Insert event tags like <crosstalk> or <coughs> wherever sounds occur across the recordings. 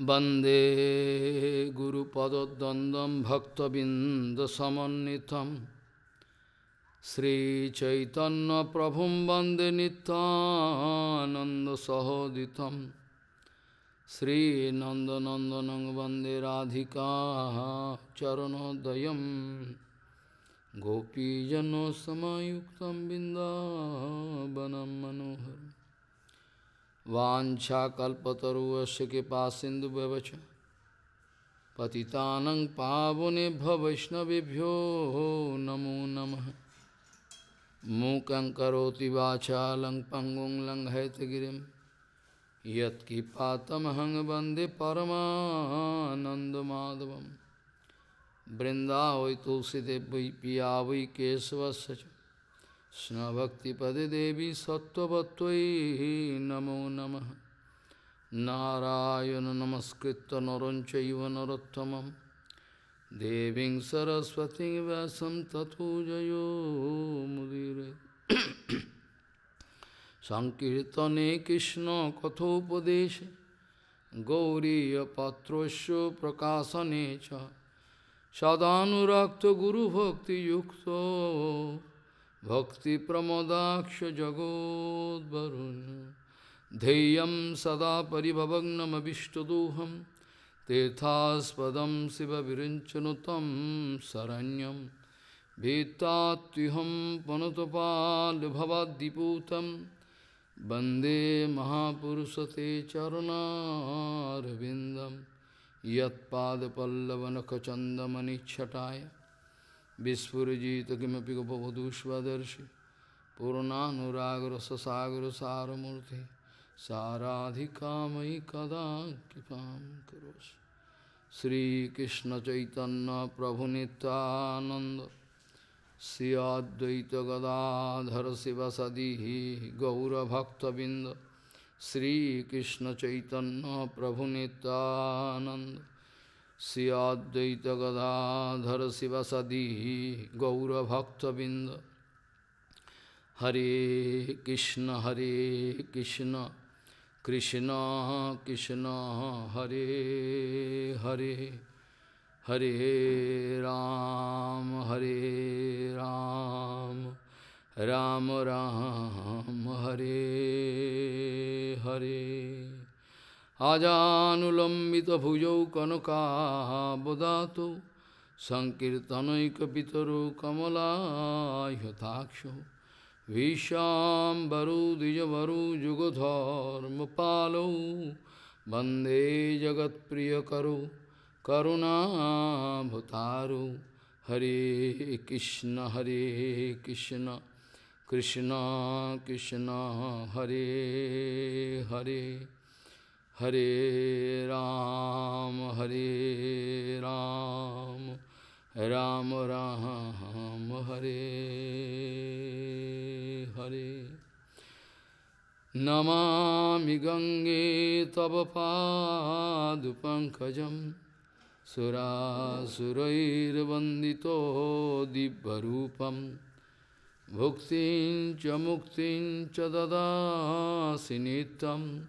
वंदे वन्दे गुरुपदद्वन्द्वं भक्तबिन्दसमन्नितं श्रीचैतन्यप्रभुं वन्दे नितानन्दसहोदितं श्रीनन्दनन्दनं वन्दे राधिका चरणोदयं सामुक्त बिन्दावनं मनोहर वाछाकल्पतरुश कृपा सिंधु व्यवच पतितानंग पावने वैष्णवभ्यो नमो नम मूक करोति वाचा लंग पंगुं लंघयतगिरिं यत्किपातमहं वन्दे परमानन्दमाधवं बृन्दा वै तुलसीदेव वै पिया वै केशवस्य Krishna Bhakti Pade Devi Sattvatvai Namo Namah Narayana Namaskritta Naranchaiva Narottamam Deving Saraswati Vasam Tatu Jayo Mudire <coughs> Sankirtane Krishna Kathopadeshe Gauriya Patrosya Prakasanecha Sadhanurakta Guru Bhakti Yukta भक्तिप्रमोदाक्ष जगोद्वरुन् धैर्यं सदा परिभवग्नमभिष्टदोहं तीर्थास्पदं शिवविरिञ्चनुतं शरण्यं भीत्तात्युहं पुनतपाल्भवाद्दिपूतं वन्दे महापुरुषते चरणारविन्दं यत्पादपल्लवनखचन्दमनिच्छटाय Vispurajita kimapi gopavadushvadarshi Purananuragra sasagra saramurti Saradhikamai kada Sri Krishna Chaitanya Prabhu Sri Advaita Gadadhara Sivasadihi Gaura Bhaktabinda Sri Krishna Chaitanya श्रियाद्वैत Shiv सदी गौरभक्तबिंद हरे कृष्ण हरे कृष्ण कृष्ण कृष्ण हरे हरे हरे राम हरे राम राम, राम हरे हरे আজানুলম্বিত ভুজৌ কনকাবদাত সংকীর্তনৈকিতর কমলাহতাক্ষ বিশ্বাম্বরু দ্বিজবরু যুগধর্ম পালৌ বন্দে জগৎপ্রিয় করু করুণাভূতারু হরে কৃষ্ণ হরে কৃষ্ণ কৃষ্ণ কৃষ্ণ হরে হরে Hare Ram, Hare Ram, Ram Ram, Hare Hare. Namami Gange Tavapadupankajam Surasurairvandito Dibbarupam Bhuktin Chamuktin Chadada Sinitam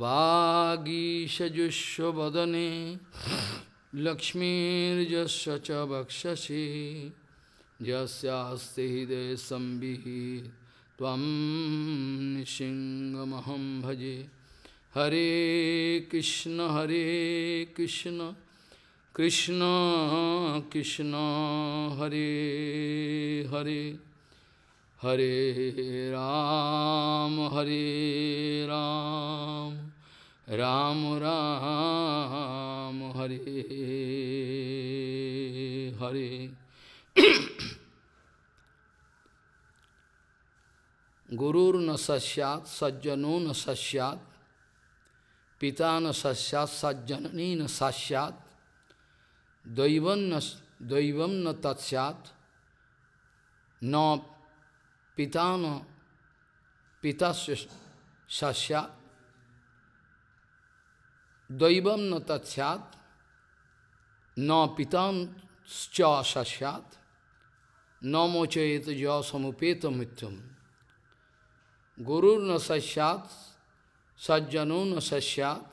वागीशजुष्वदने लक्ष्मीर्जस्व च बक्षसि हृदय संविहित त्वं भजे हरे कृष्ण हरे कृष्ण कृष्ण कृष्ण हरे हरे हरे राम हरे Ram Ram Ram Hare Hare Gurur na sasyat, sajjano na sasyat, pita na sasyat, sajjani na sasyat, daivam na tatsyat, na pita na pita sasyat, Daivam na tatsyat, na pitam cha sasyat, na mochayeta ja samupeta mityam. Guru na sasyat, sajjano na sasyat,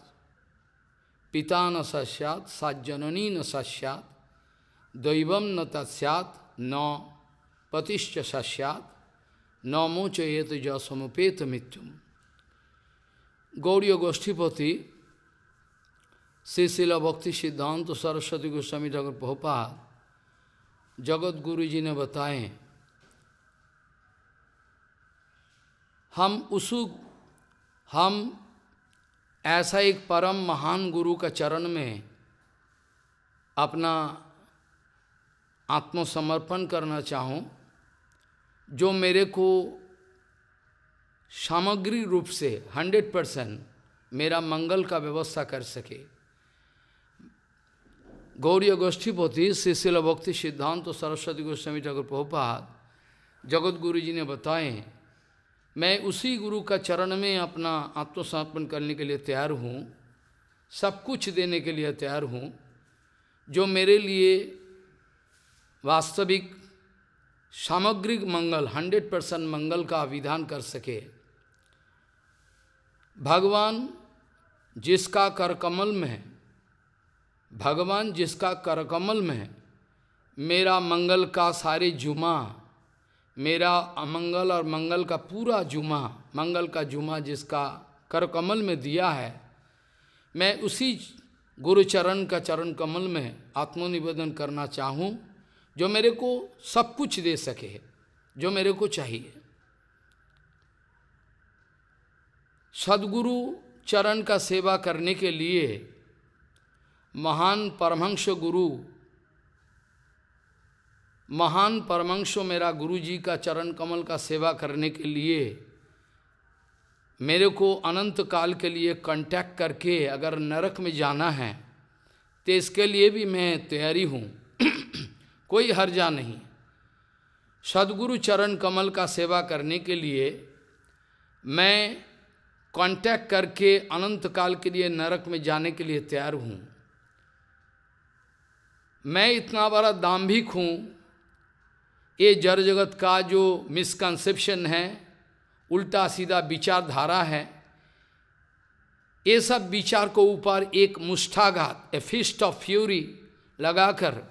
pita na sasyat, sajjanani na sasyat, daivam na tatsyat, na patischa sasyat, na mochayeta ja samupeta mityam. Gauriya Goshtipati, शिला भक्ति सिद्धांत सरस्वती गोस्वामी ठाकुर भोपा जगत गुरु जी ने बताए हम उस हम ऐसा एक परम महान गुरु का चरण में अपना आत्मसमर्पण करना चाहूँ जो मेरे को सामग्री रूप से हंड्रेड परसेंट मेरा मंगल का व्यवस्था कर सके Gauriya Goshtipati, Sisila Bhakti Siddhanta Saraswati Goswami Thakur Prabhupada, जगत गुरु जी ने बताए मैं उसी गुरु का चरण में अपना आत्मसमर्पण करने के लिए तैयार हूँ सब कुछ देने के लिए तैयार हूँ जो मेरे लिए वास्तविक सामग्रिक मंगल हंड्रेड परसेंट मंगल का विधान कर सके भगवान जिसका कर कमल में भगवान जिसका करकमल में मेरा मंगल का सारे जुमा मेरा अमंगल और मंगल का पूरा जुमा मंगल का जुमा जिसका करकमल में दिया है मैं उसी गुरुचरण का चरण कमल में आत्मनिवेदन करना चाहूँ जो मेरे को सब कुछ दे सके जो मेरे को चाहिए सदगुरु चरण का सेवा करने के लिए महान परमहंस गुरु महान परमहंस मेरा गुरु जी का चरण कमल का सेवा करने के लिए मेरे को अनंत काल के लिए कांटेक्ट करके अगर नरक में जाना है तो इसके लिए भी मैं तैयारी हूँ <clears throat> कोई हर्जा नहीं सदगुरु चरण कमल का सेवा करने के लिए मैं कांटेक्ट करके अनंत काल के लिए नरक में जाने के लिए तैयार हूँ मैं इतना बड़ा दाम्भिक हूँ ये जड़ जगत का जो मिसकंसेप्शन है उल्टा सीधा विचारधारा है ये सब विचार को ऊपर एक मुष्ठाघात ए फिस्ट ऑफ फ्यूरी लगाकर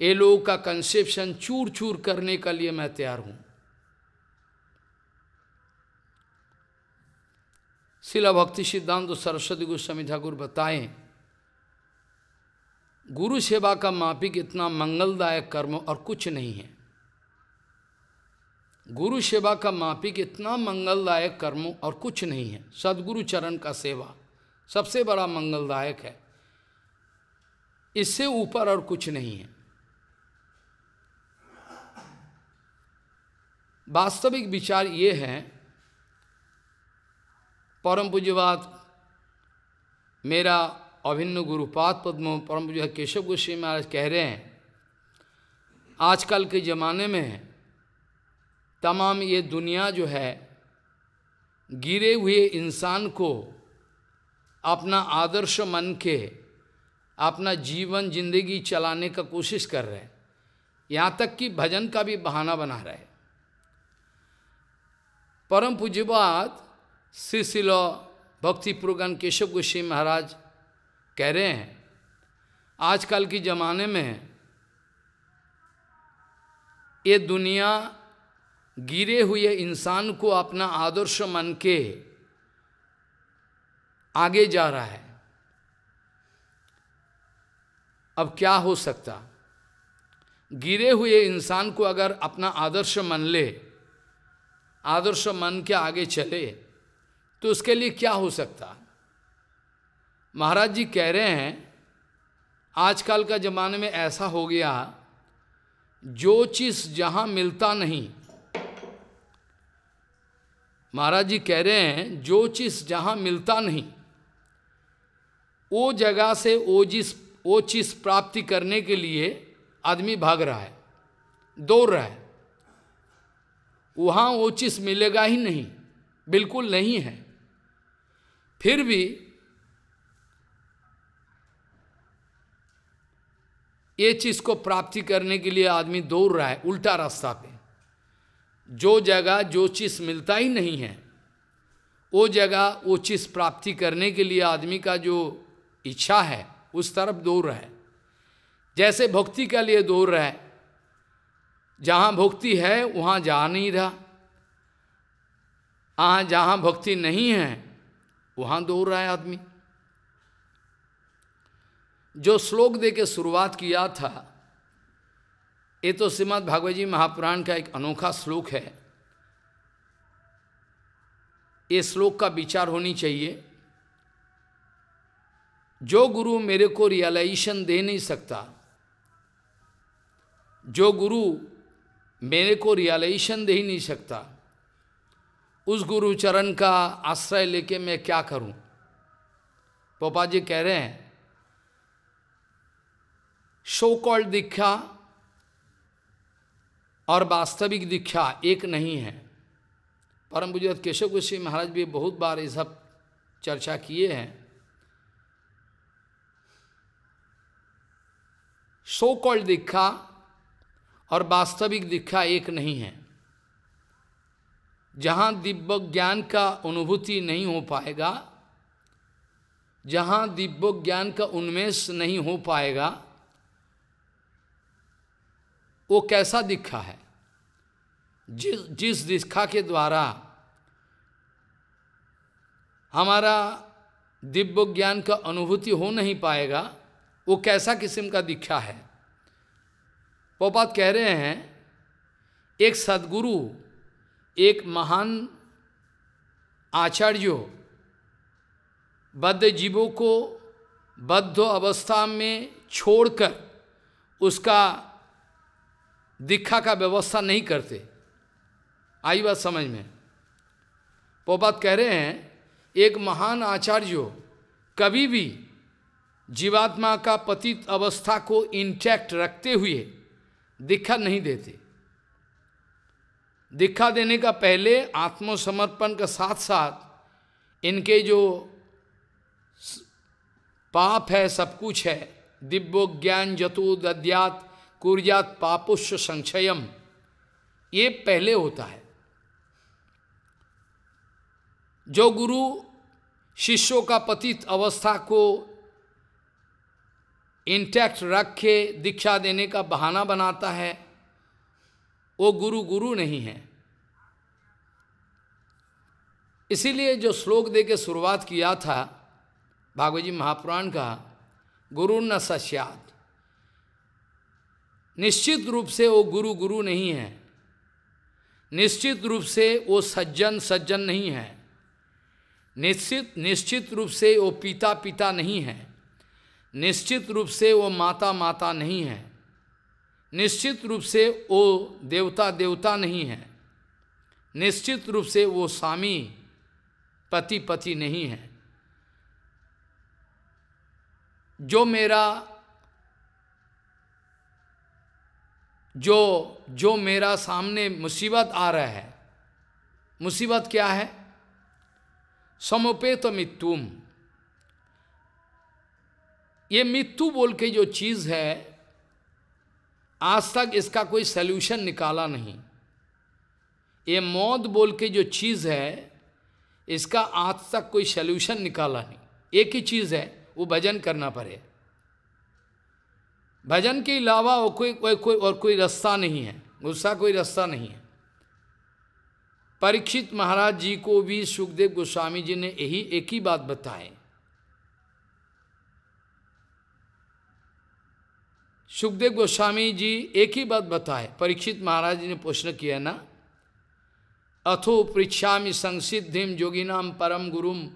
ये लोगों का कंसेप्शन चूर चूर करने के लिए मैं तैयार हूँ शिला भक्ति सिद्धांत सरस्वती गोस्वामी ठाकुर बताएं गुरु सेवा का मापिक इतना मंगलदायक कर्म और कुछ नहीं है गुरु सेवा का मापिक इतना मंगलदायक कर्म और कुछ नहीं है सदगुरु चरण का सेवा सबसे बड़ा मंगलदायक है इससे ऊपर और कुछ नहीं है वास्तविक विचार ये है परम पूज्यवाद मेरा अभिन्न गुरुपात पद्म परम जो है केशव गोस्वी महाराज कह रहे हैं आजकल के ज़माने में तमाम ये दुनिया जो है गिरे हुए इंसान को अपना आदर्श मन के अपना जीवन जिंदगी चलाने का कोशिश कर रहे हैं यहाँ तक कि भजन का भी बहाना बना रहे हैं परम पूज्यवाद श्री शिलो भक्ति प्रोगान केशव गोस्वी महाराज कह रहे हैं आजकल के ज़माने में ये दुनिया गिरे हुए इंसान को अपना आदर्श मन के आगे जा रहा है अब क्या हो सकता गिरे हुए इंसान को अगर अपना आदर्श मन ले आदर्श मन के आगे चले तो उसके लिए क्या हो सकता महाराज जी कह रहे हैं आजकल का ज़माने में ऐसा हो गया जो चीज़ जहाँ मिलता नहीं महाराज जी कह रहे हैं जो चीज़ जहाँ मिलता नहीं वो जगह से वो जिस वो चीज़ प्राप्ति करने के लिए आदमी भाग रहा है दौड़ रहा है वहाँ वो चीज़ मिलेगा ही नहीं बिल्कुल नहीं है फिर भी ये चीज़ को प्राप्ति करने के लिए आदमी दौड़ रहा है उल्टा रास्ता पे जो जगह जो चीज़ मिलता ही नहीं है वो जगह वो चीज़ प्राप्ति करने के लिए आदमी का जो इच्छा है उस तरफ दौड़ रहा है जैसे भक्ति के लिए दौड़ रहा है जहाँ भक्ति है वहाँ जा नहीं रहा आ हाँ, जहाँ भक्ति नहीं है वहाँ दौड़ रहा है आदमी जो श्लोक दे के शुरुआत किया था ये तो श्रीमद भागवत जी महापुराण का एक अनोखा श्लोक है ये श्लोक का विचार होनी चाहिए जो गुरु मेरे को रियलाइजेशन दे नहीं सकता जो गुरु मेरे को रियलाइजेशन दे ही नहीं सकता उस गुरु चरण का आश्रय लेके मैं क्या करूं पोपा जी कह रहे हैं so-called दीक्षा और वास्तविक दीक्षा एक नहीं है परम गुजरत केशव गोस्वी महाराज भी बहुत बार ये सब चर्चा किए हैं सो कॉल्ड दीक्षा और वास्तविक दीक्षा एक नहीं है जहाँ दिव्य ज्ञान का अनुभूति नहीं हो पाएगा जहाँ दिव्य ज्ञान का उन्मेष नहीं हो पाएगा वो कैसा दिखा है जिस जिस के द्वारा हमारा दिव्य ज्ञान का अनुभूति हो नहीं पाएगा वो कैसा किस्म का दिखा है पोपात कह रहे हैं एक सदगुरु एक महान आचार्य बद्ध जीवों को बद्ध अवस्था में छोड़कर उसका दीक्षा का व्यवस्था नहीं करते आई बात समझ में पोपात कह रहे हैं एक महान आचार्य कभी भी जीवात्मा का पतित अवस्था को इंटैक्ट रखते हुए दीक्षा नहीं देते दीक्षा देने का पहले आत्मसमर्पण के साथ साथ इनके जो पाप है सब कुछ है दिव्य ज्ञान जतुद अध्यात्म कुर्यात पापुष्य संक्षयम ये पहले होता है जो गुरु शिष्यों का पतित अवस्था को इंटैक्ट रख के दीक्षा देने का बहाना बनाता है वो गुरु गुरु नहीं है इसीलिए जो श्लोक दे के शुरुआत किया था भागवत जी महापुराण का गुरु न सस्यात निश्चित रूप से वो गुरु गुरु नहीं है निश्चित रूप से वो सज्जन सज्जन नहीं है निश्चित निश्चित रूप से वो पिता पिता नहीं है निश्चित रूप से वो माता माता नहीं है निश्चित रूप से वो देवता देवता नहीं है निश्चित रूप से वो स्वामी पति पति नहीं है जो मेरा जो जो मेरा सामने मुसीबत आ रहा है मुसीबत क्या है तो मित्तुम ये मृत्यु बोल के जो चीज़ है आज तक इसका कोई सल्यूशन निकाला नहीं ये मौत बोल के जो चीज़ है इसका आज तक कोई सल्यूशन निकाला नहीं एक ही चीज़ है वो भजन करना पड़े भजन के अलावा और कोई कोई कोई और कोई रास्ता नहीं है गुस्सा कोई रास्ता नहीं है परीक्षित महाराज जी को भी सुखदेव गोस्वामी जी ने यही एक ही बात बताए सुखदेव गोस्वामी जी एक ही बात बताए परीक्षित महाराज जी ने प्रश्न किया ना अथो पृछा संसिधिम योगिनाम परम गुरुम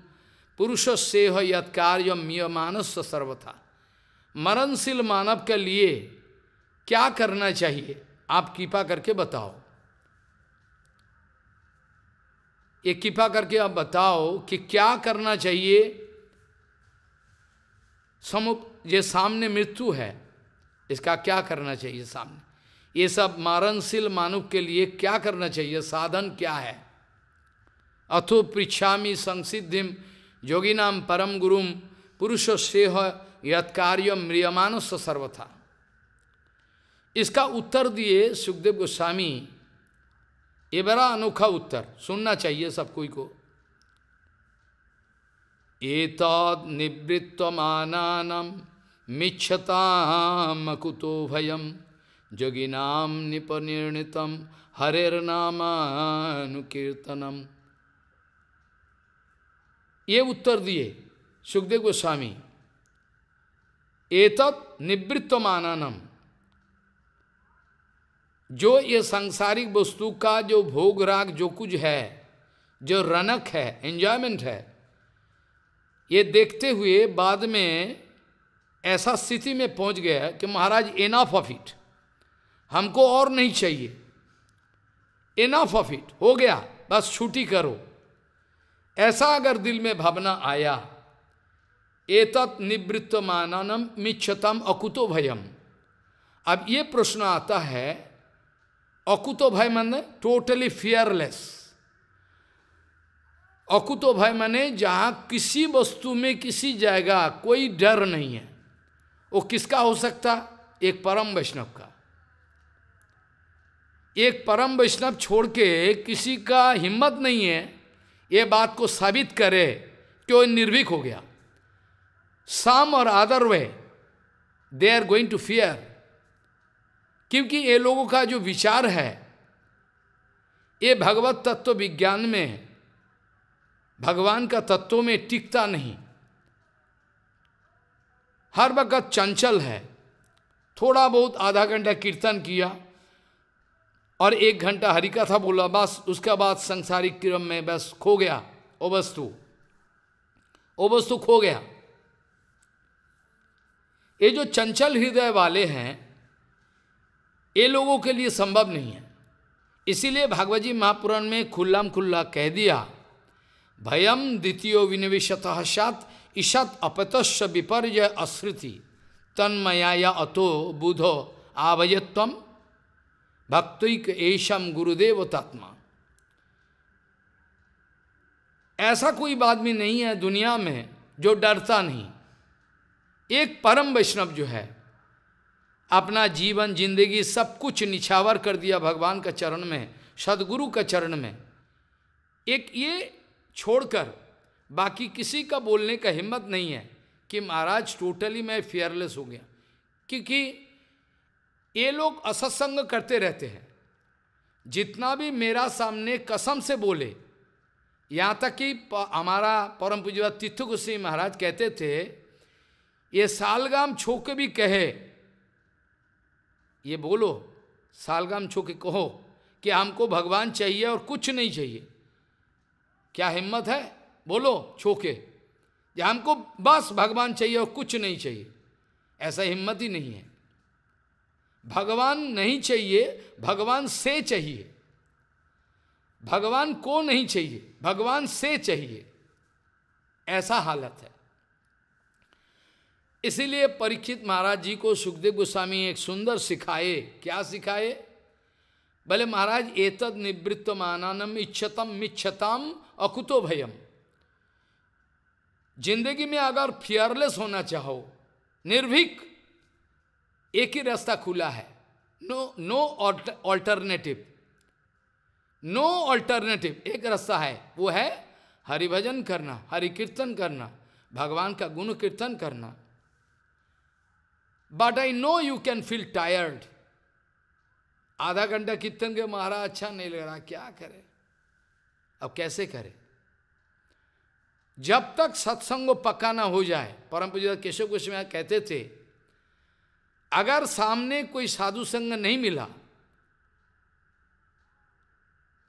पुरुष सेह यत्कार्यम यमानस सर्वथा मरणशील मानव के लिए क्या करना चाहिए आप कृपा करके बताओ ये कृपा करके आप बताओ कि क्या करना चाहिए समुख ये सामने मृत्यु है इसका क्या करना चाहिए सामने ये सब मारणशील मानव के लिए क्या करना चाहिए साधन क्या है अथो पृछामी संसिद्धिम योगिनाम परम गुरुम पुरुष सेह यथ कार्य म्रियमानस सर्वथा इसका उत्तर दिए सुखदेव गोस्वामी ये बड़ा अनोखा उत्तर सुनना चाहिए सब कोई को निवृत्त निवृत्तमान मिच्छताम अकुतो भयम जोगिनाम निपनिर्णित हरेर्नामानुकीर्तनम ये उत्तर दिए सुखदेव गोस्वामी निवृत्त माननम जो ये सांसारिक वस्तु का जो भोग राग जो कुछ है जो रनक है एंजॉयमेंट है ये देखते हुए बाद में ऐसा स्थिति में पहुंच गया कि महाराज एनाफ ऑफ इट हमको और नहीं चाहिए एनाफ ऑफ इट हो गया बस छुट्टी करो ऐसा अगर दिल में भावना आया एतत् निवृत्त माननम मिच्छतम अकुतो भयम अब ये प्रश्न आता है अकुतो भय माने टोटली फियरलेस अकुतो भय माने जहाँ किसी वस्तु में किसी जगह कोई डर नहीं है वो किसका हो सकता एक परम वैष्णव का एक परम वैष्णव छोड़ के किसी का हिम्मत नहीं है ये बात को साबित करे कि वो निर्भीक हो गया सम और other way they are going to fear क्योंकि ये लोगों का जो विचार है ये भगवत तत्व विज्ञान में भगवान का तत्व में टिकता नहीं हर वक्त चंचल है थोड़ा बहुत आधा घंटा कीर्तन किया और एक घंटा हरि था बोला बस उसके बाद संसारिक क्रम में बस खो गया ओ वस्तु ओ वस्तु खो गया ये जो चंचल हृदय वाले हैं ये लोगों के लिए संभव नहीं है इसीलिए भागवत जी महापुराण में खुल्लाम खुल्ला कह दिया भयम द्वितीय विनिवेशत सात ईशत अपतश्च विपर्य अश्रुति तन्मया अतो बुधो आवयत्व भक्तिक ऐशम गुरुदेव तत्मा ऐसा कोई आदमी नहीं है दुनिया में जो डरता नहीं एक परम वैष्णव जो है अपना जीवन जिंदगी सब कुछ निछावर कर दिया भगवान का चरण में सदगुरु का चरण में एक ये छोड़कर बाकी किसी का बोलने का हिम्मत नहीं है कि महाराज टोटली मैं फेयरलेस हो गया क्योंकि ये लोग असत्संग करते रहते हैं जितना भी मेरा सामने कसम से बोले यहाँ तक कि हमारा परम पूजा तीर्थ गोस्वी महाराज कहते थे ये सालगाम छोके भी कहे ये बोलो सालगाम छोके कहो कि हमको भगवान चाहिए और कुछ नहीं चाहिए क्या हिम्मत है बोलो छोके हमको बस भगवान चाहिए और कुछ नहीं चाहिए ऐसा हिम्मत ही नहीं है भगवान नहीं चाहिए भगवान से चाहिए भगवान को नहीं चाहिए भगवान से चाहिए ऐसा हालत है इसीलिए परीक्षित महाराज जी को सुखदेव गोस्वामी एक सुंदर सिखाए क्या सिखाए भले महाराज एतद निवृत्त मानानम इच्छतम मिच्छतम अकुतो भयम जिंदगी में अगर फियरलेस होना चाहो निर्भीक एक ही रास्ता खुला है no no alternative no alternative एक रास्ता है वो है हरि भजन करना हरि कीर्तन करना भगवान का गुण कीर्तन करना but I know you can feel tired आधा घंटा कीर्तन के महाराज अच्छा नहीं लग रहा क्या करे अब कैसे करे जब तक सत्संग पक्का ना हो जाए परम पूजा केशव गोस्वामी कहते थे अगर सामने कोई साधु संग नहीं मिला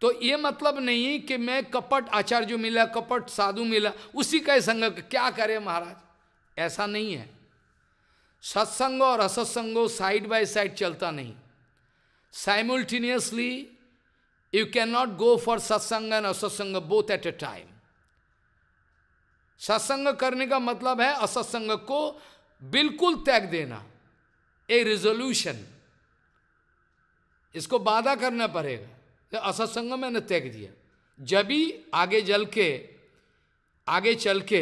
तो ये मतलब नहीं कि मैं कपट आचार्य मिला कपट साधु मिला उसी का संग क्या करे महाराज ऐसा नहीं है सत्संग और असत्संग साइड बाय साइड चलता नहीं simultaneously you can not go for satsang and asatsang both at a time सत्संग करने का मतलब है असत्संग को बिल्कुल त्याग देना ए रिजोल्यूशन इसको बाधा करना पड़ेगा तो असत्संग मैंने त्याग दिया जब ही आगे जल के आगे चल के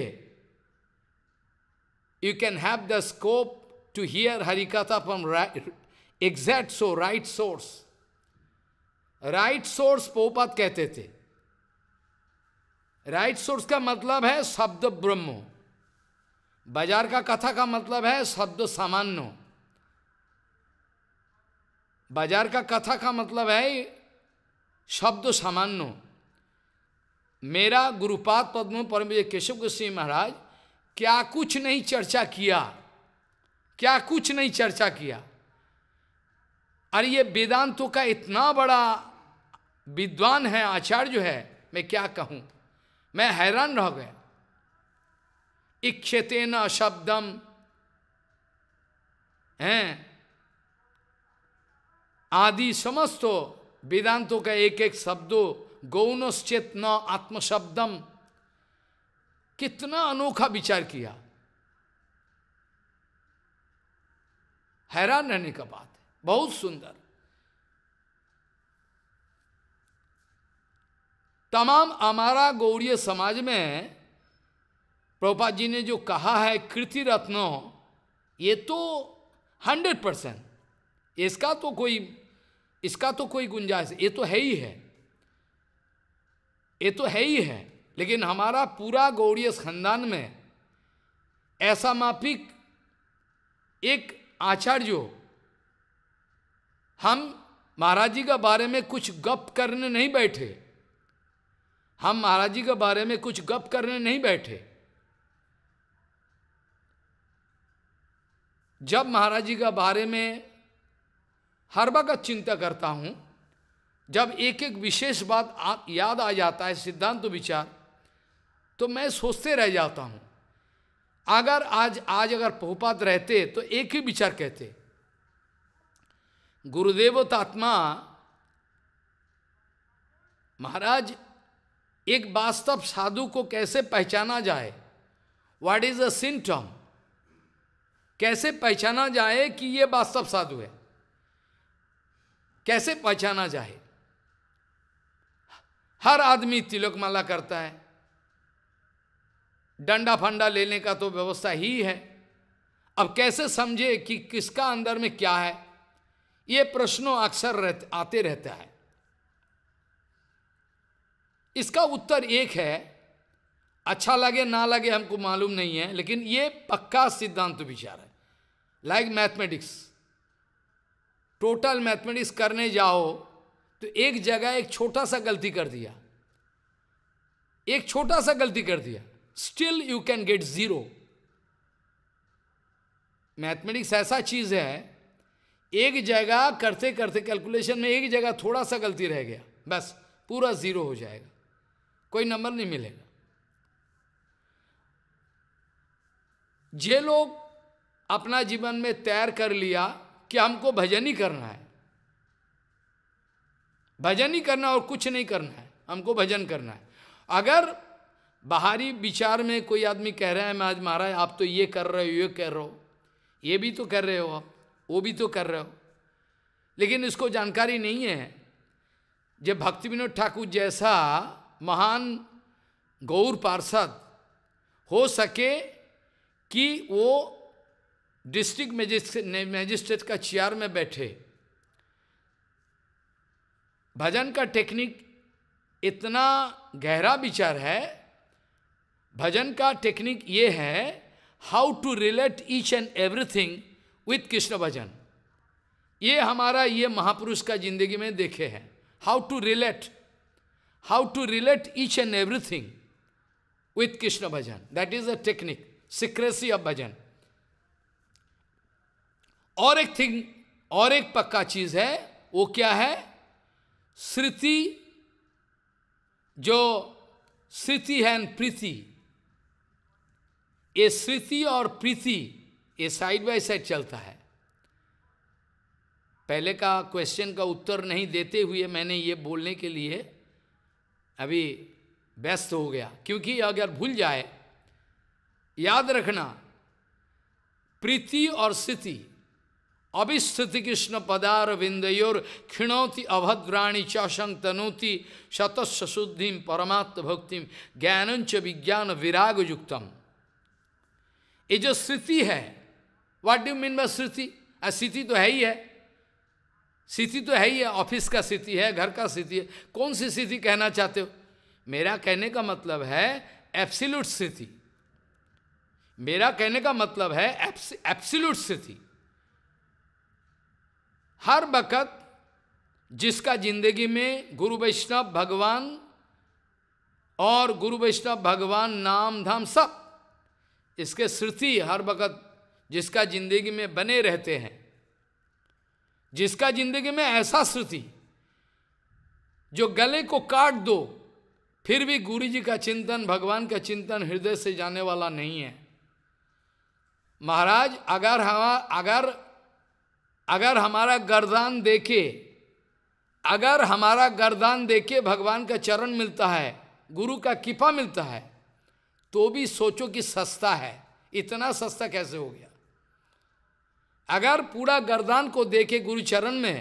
you can have the scope to hear Harikatha from right, exact so right source. Right source पोपत कहते थे राइट सोर्स का मतलब है शब्द ब्रह्मो बाजार का कथा का मतलब है शब्द सामान्य बाजार का कथा का मतलब है शब्द सामान्यो मेरा गुरुपाद पद्म परम केशव गोस्वी महाराज क्या कुछ नहीं चर्चा किया क्या कुछ नहीं चर्चा किया और ये वेदांतों का इतना बड़ा विद्वान है आचार्य जो है मैं क्या कहूं मैं हैरान रह गया इक्षते न शब्दम है आदि समस्त वेदांतों का एक एक शब्दों गौनश्चेत न आत्मशब्दम कितना अनोखा विचार किया हैरान रहने का बात है बहुत सुंदर तमाम हमारा गौड़ीय समाज में प्रभुपा जी ने जो कहा है कृति रत्नों ये तो हंड्रेड परसेंट इसका तो कोई इसका तो कोई गुंजाइश ये तो है ही है ये तो है ही है लेकिन हमारा पूरा गौड़ीय खानदान में ऐसा माफिक एक आचार्य हो हम महाराज जी के बारे में कुछ गप करने नहीं बैठे हम महाराज जी के बारे में कुछ गप करने नहीं बैठे जब महाराज जी के बारे में हर वक्त चिंता करता हूं जब एक एक विशेष बात याद आ जाता है सिद्धांत तो विचार तो मैं सोचते रह जाता हूं अगर आज आज अगर पहुपात रहते तो एक ही विचार कहते गुरुदेव तात्मा महाराज एक वास्तव साधु को कैसे पहचाना जाए व्हाट इज अ सिम्टम कैसे पहचाना जाए कि ये वास्तव साधु है कैसे पहचाना जाए हर आदमी तिलक माला करता है डंडा फंडा लेने का तो व्यवस्था ही है अब कैसे समझे कि किसका अंदर में क्या है ये प्रश्नों अक्सर रहते, आते रहता है इसका उत्तर एक है अच्छा लगे ना लगे हमको मालूम नहीं है लेकिन ये पक्का सिद्धांत विचार है लाइक मैथमेटिक्स टोटल मैथमेटिक्स करने जाओ तो एक जगह एक छोटा सा गलती कर दिया एक छोटा सा गलती कर दिया still you can get zero mathematics ऐसा चीज है एक जगह करते करते कैलकुलेशन में एक जगह थोड़ा सा गलती रह गया बस पूरा जीरो हो जाएगा कोई नंबर नहीं मिलेगा जे लोग अपना जीवन में तैर कर लिया कि हमको भजन ही करना है भजन ही करना और कुछ नहीं करना है हमको भजन करना है अगर बाहरी विचार में कोई आदमी कह रहा है मैं आज महाराज आप तो ये कर रहे हो ये कर रहे हो ये भी तो कर रहे हो आप वो भी तो कर रहे हो लेकिन इसको जानकारी नहीं है जब भक्ति विनोद ठाकुर जैसा महान गौर पार्षद हो सके कि वो डिस्ट्रिक्ट मजिस्ट्रेट मैजिस्ट्रेट का चेयर में बैठे भजन का टेक्निक इतना गहरा विचार है भजन का टेक्निक ये है how to relate each and everything with Krishna bhajan ये हमारा ये महापुरुष का जिंदगी में देखे हैं how to relate how to relate each and everything with Krishna bhajan that is a technique secrecy of bhajan और एक थिंग और एक पक्का चीज है वो क्या है श्रुति जो श्रुति है एंड प्रीति ये स्मृति और प्रीति ये साइड बाय साइड चलता है पहले का क्वेश्चन का उत्तर नहीं देते हुए मैंने ये बोलने के लिए अभी व्यस्त हो गया क्योंकि अगर भूल जाए याद रखना प्रीति और स्थिति अभिस्थित कृष्ण पदार विंदयोर क्षिणौती अभद्राणी चशंग तनोति शतस्व शुद्धि परमात्म भक्तिम च विज्ञान विराग युक्तम ये जो स्थिति है व्हाट डू मीन बाय स्थिति स्थिति तो है ही है स्थिति तो है ही है ऑफिस का स्थिति है घर का स्थिति है कौन सी स्थिति कहना चाहते हो मेरा कहने का मतलब है एब्सिल्यूट स्थिति मेरा कहने का मतलब है एब्सिल्यूट स्थिति हर वक़्त जिसका जिंदगी में गुरु वैष्णव भगवान और गुरु वैष्णव भगवान नाम धाम सब इसके श्रुति हर वक्त जिसका जिंदगी में बने रहते हैं जिसका जिंदगी में ऐसा श्रुति जो गले को काट दो फिर भी गुरु जी का चिंतन भगवान का चिंतन हृदय से जाने वाला नहीं है महाराज अगर हवा अगर अगर हमारा गर्दान देखे अगर हमारा गर्दान देखे भगवान का चरण मिलता है गुरु का कृपा मिलता है तो भी सोचो कि सस्ता है इतना सस्ता कैसे हो गया अगर पूरा गर्दान को देखे गुरु चरण में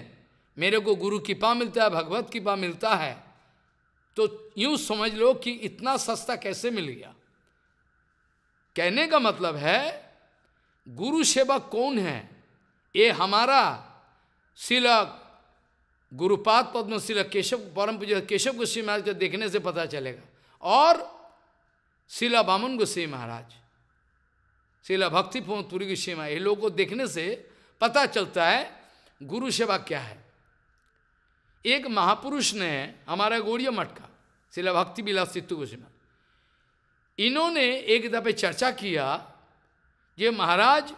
मेरे को गुरु कृपा मिलता है भगवत कृपा मिलता है तो यूं समझ लो कि इतना सस्ता कैसे मिल गया कहने का मतलब है गुरु सेवक कौन है ये हमारा शिलक गुरुपाद पद्म शिलक केशव परम पूजा केशव गोस्वी महाराज को देखने से पता चलेगा और शिला बामन गोस्वी महाराज शिला भक्ति की गोस्वामी ये लोगों को देखने से पता चलता है गुरु सेवा क्या है एक महापुरुष ने हमारा गौड़िया मठ का शिला भक्ति बिलास सिद्धू गोस्वामी इन्होंने एक दफे चर्चा किया ये महाराज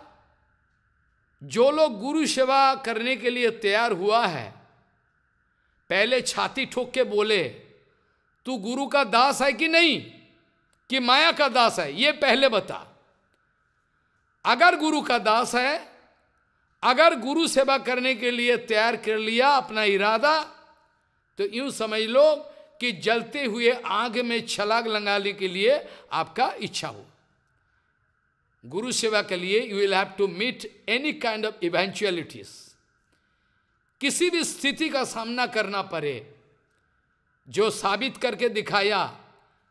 जो लोग गुरु सेवा करने के लिए तैयार हुआ है पहले छाती ठोक के बोले तू गुरु का दास है कि नहीं कि माया का दास है ये पहले बता अगर गुरु का दास है अगर गुरु सेवा करने के लिए तैयार कर लिया अपना इरादा तो यूं समझ लो कि जलते हुए आग में छलाग लगाने के लिए आपका इच्छा हो गुरु सेवा के लिए you will have to meet any kind of eventualities किसी भी स्थिति का सामना करना पड़े जो साबित करके दिखाया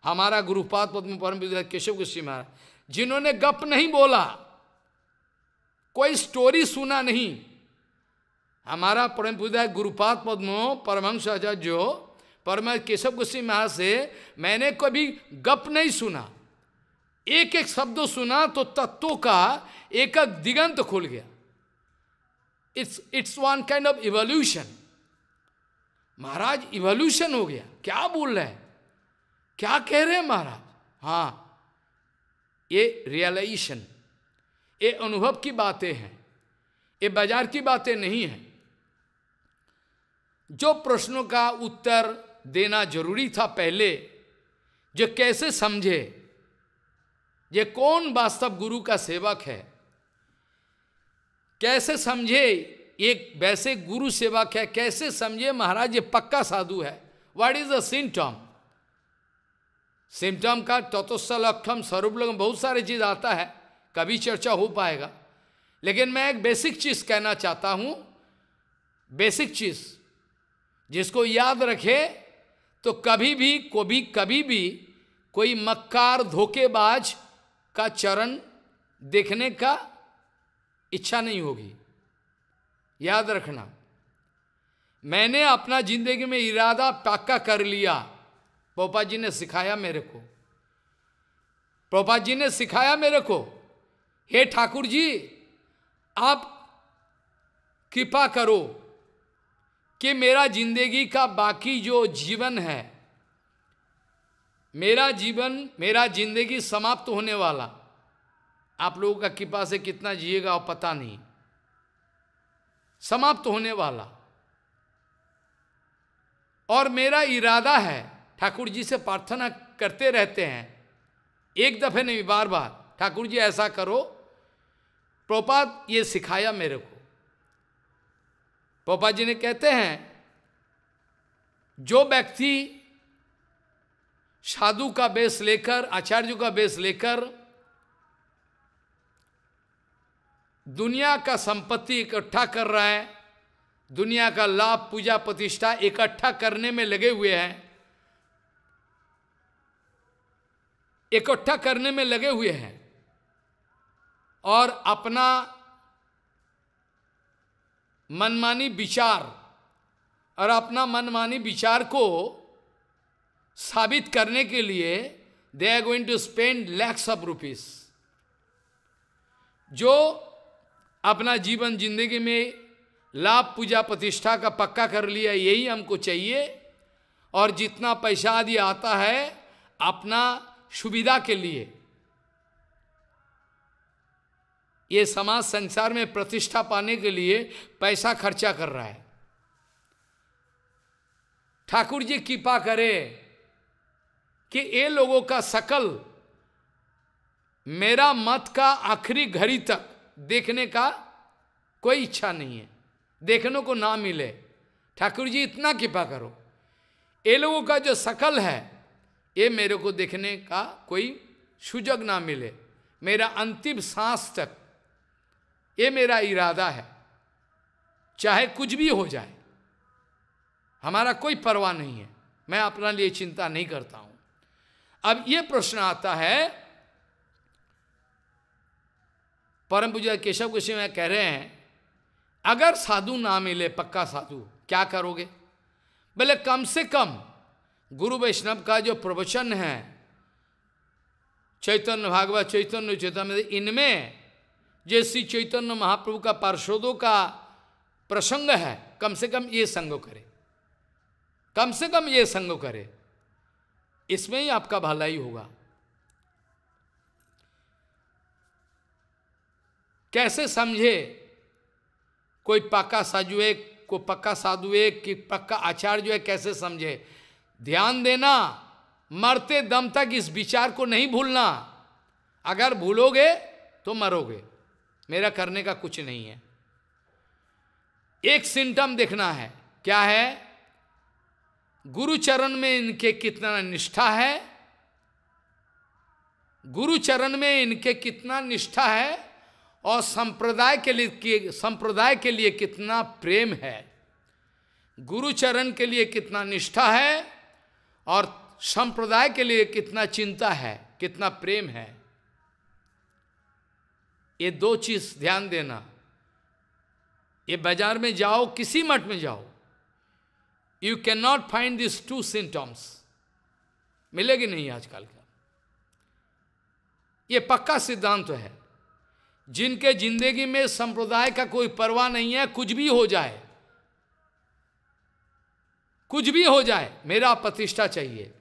हमारा गुरुपाद पद्म परम विद्यालय केशव गुस्सी महाराज जिन्होंने गप नहीं बोला कोई स्टोरी सुना नहीं हमारा परम विधायक गुरुपाद पद्म परमहंस आचार्य जो परम केशव गुस्सी महाराज से मैंने कभी गप नहीं सुना एक एक शब्द सुना तो तत्वों का एक एक दिगंत खुल गया it's it's one kind of evolution Maharaj evolution हो गया क्या बोल रहे हैं क्या कह रहे हैं महाराज हाँ ये रियलाइजेशन ये अनुभव की बातें हैं ये बाजार की बातें नहीं हैं जो प्रश्नों का उत्तर देना जरूरी था पहले जो कैसे समझे ये कौन वास्तव गुरु का सेवक है कैसे समझे एक वैसे गुरु सेवक है कैसे समझे महाराज ये पक्का साधु है what is the symptom symptom का चतुस्सा लक्षम स्वरूप लक्षम बहुत सारे चीज आता है कभी चर्चा हो पाएगा लेकिन मैं एक बेसिक चीज कहना चाहता हूं बेसिक चीज जिसको याद रखे तो कभी भी कभी कभी भी कोई मक्कार धोखेबाज का चरण देखने का इच्छा नहीं होगी याद रखना मैंने अपना जिंदगी में इरादा पक्का कर लिया पोपा जी ने सिखाया मेरे को पोपा जी ने सिखाया मेरे को हे ठाकुर जी आप कृपा करो कि मेरा जिंदगी का बाकी जो जीवन है मेरा जीवन मेरा जिंदगी समाप्त होने वाला आप लोगों का कृपा से कितना जिएगा और पता नहीं समाप्त होने वाला और मेरा इरादा है ठाकुर जी से प्रार्थना करते रहते हैं एक दफे नहीं बार बार ठाकुर जी ऐसा करो प्रोपात ये सिखाया मेरे को पोपा जी ने कहते हैं जो व्यक्ति साधु का बेस लेकर आचार्य का बेस लेकर दुनिया का संपत्ति इकट्ठा कर रहा है दुनिया का लाभ पूजा प्रतिष्ठा इकट्ठा करने में लगे हुए हैं इकट्ठा करने में लगे हुए हैं और अपना मनमानी विचार और अपना मनमानी विचार को साबित करने के लिए they are going to spend lakhs of rupees जो अपना जीवन जिंदगी में लाभ पूजा प्रतिष्ठा का पक्का कर लिया यही हमको चाहिए और जितना पैसा आदि आता है अपना सुविधा के लिए ये समाज संसार में प्रतिष्ठा पाने के लिए पैसा खर्चा कर रहा है ठाकुर जी कृपा करे कि ये लोगों का सकल मेरा मत का आखिरी घड़ी तक देखने का कोई इच्छा नहीं है देखने को ना मिले ठाकुर जी इतना कृपा करो ये लोगों का जो सकल है ये मेरे को देखने का कोई सुजग ना मिले मेरा अंतिम सांस तक ये मेरा इरादा है चाहे कुछ भी हो जाए हमारा कोई परवाह नहीं है मैं अपना लिए चिंता नहीं करता हूं अब ये प्रश्न आता है परम पूजा केशव कुछ में कह रहे हैं अगर साधु ना मिले पक्का साधु क्या करोगे बोले कम से कम गुरु वैष्णव का जो प्रवचन है चैतन्य भागवत चैतन्य चैतन्य इनमें जैसी चैतन्य महाप्रभु का पार्षदों का प्रसंग है कम से कम ये संग करे कम से कम ये संग करे इसमें ही आपका भलाई होगा कैसे समझे कोई पक्का साधु एक को पक्का साधु एक कि पक्का आचार्य है कैसे समझे ध्यान देना मरते दम तक इस विचार को नहीं भूलना अगर भूलोगे तो मरोगे मेरा करने का कुछ नहीं है एक सिम्टम देखना है क्या है गुरुचरण में इनके कितना निष्ठा है गुरुचरण में इनके कितना निष्ठा है और संप्रदाय के लिए संप्रदाय के लिए कितना प्रेम है गुरुचरण के लिए कितना निष्ठा है और संप्रदाय के लिए कितना चिंता है कितना प्रेम है ये दो चीज ध्यान देना ये बाजार में जाओ किसी मठ में जाओ you can not find this two symptoms मिलेगी नहीं आजकल का ये पक्का सिद्धांत तो है जिनके जिंदगी में संप्रदाय का कोई परवाह नहीं है कुछ भी हो जाए कुछ भी हो जाए मेरा प्रतिष्ठा चाहिए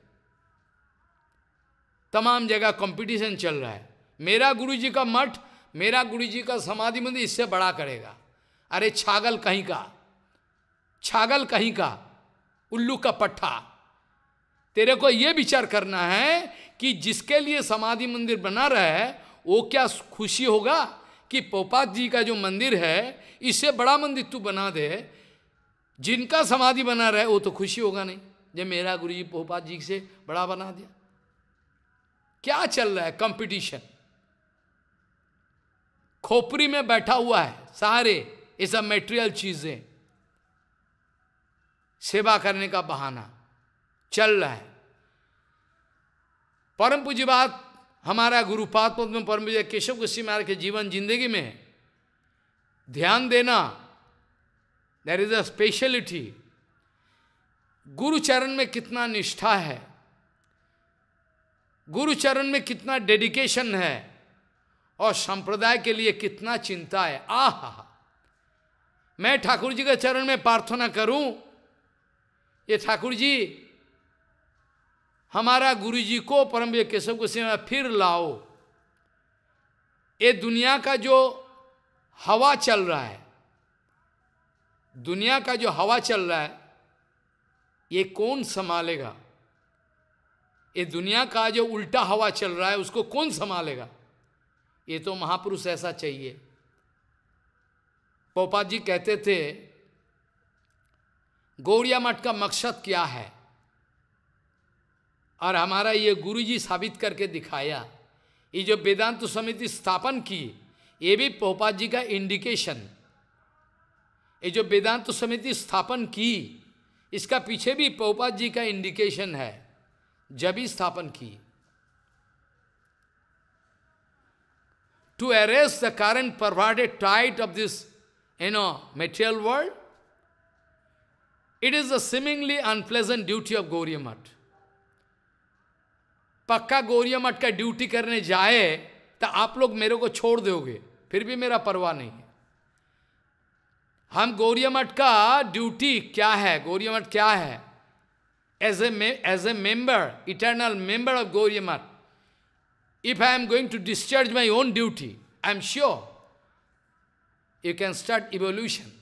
तमाम जगह कंपटीशन चल रहा है मेरा गुरुजी का मठ मेरा गुरुजी का समाधि मंदिर इससे बड़ा करेगा अरे छागल कहीं का छागल कहीं का उल्लू का पट्टा तेरे को यह विचार करना है कि जिसके लिए समाधि मंदिर बना रहा है वो क्या खुशी होगा कि पोपात जी का जो मंदिर है इससे बड़ा मंदिर तू बना दे जिनका समाधि बना रहे वो तो खुशी होगा नहीं जब मेरा गुरु जी पोपा जी से बड़ा बना दिया क्या चल रहा है कंपटीशन खोपरी में बैठा हुआ है सारे ये सब मेटेरियल चीजें सेवा करने का बहाना चल रहा है परम बात हमारा गुरुपात परम पूजा केशव गोस्वी महाराज के जीवन जिंदगी में ध्यान देना देर इज अ स्पेशलिटी गुरु चरण में कितना निष्ठा है गुरु चरण में कितना डेडिकेशन है और संप्रदाय के लिए कितना चिंता है आह मैं ठाकुर जी के चरण में प्रार्थना करूं ये ठाकुर जी हमारा गुरु जी को परम केशव को सेवा फिर लाओ ये दुनिया का जो हवा चल रहा है दुनिया का जो हवा चल रहा है ये कौन संभालेगा ये दुनिया का जो उल्टा हवा चल रहा है उसको कौन संभालेगा ये तो महापुरुष ऐसा चाहिए पोपा जी कहते थे गौड़िया मठ का मकसद क्या है और हमारा ये गुरु जी साबित करके दिखाया ये जो वेदांत समिति स्थापन की ये भी पोपा जी का इंडिकेशन ये जो वेदांत समिति स्थापन की इसका पीछे भी पौपा जी का इंडिकेशन है जब ही स्थापन की to arrest the current provided tide of this you material world it is a seemingly unpleasant duty of Gaudiya Math पक्का गौरिया मठ का ड्यूटी करने जाए तो आप लोग मेरे को छोड़ दोगे फिर भी मेरा परवाह नहीं है हम गौरी मठ का ड्यूटी क्या है गौरी मठ क्या है as a as a member eternal member of Gaudiya Math I am going to discharge discharge own duty I am sure you can start evolution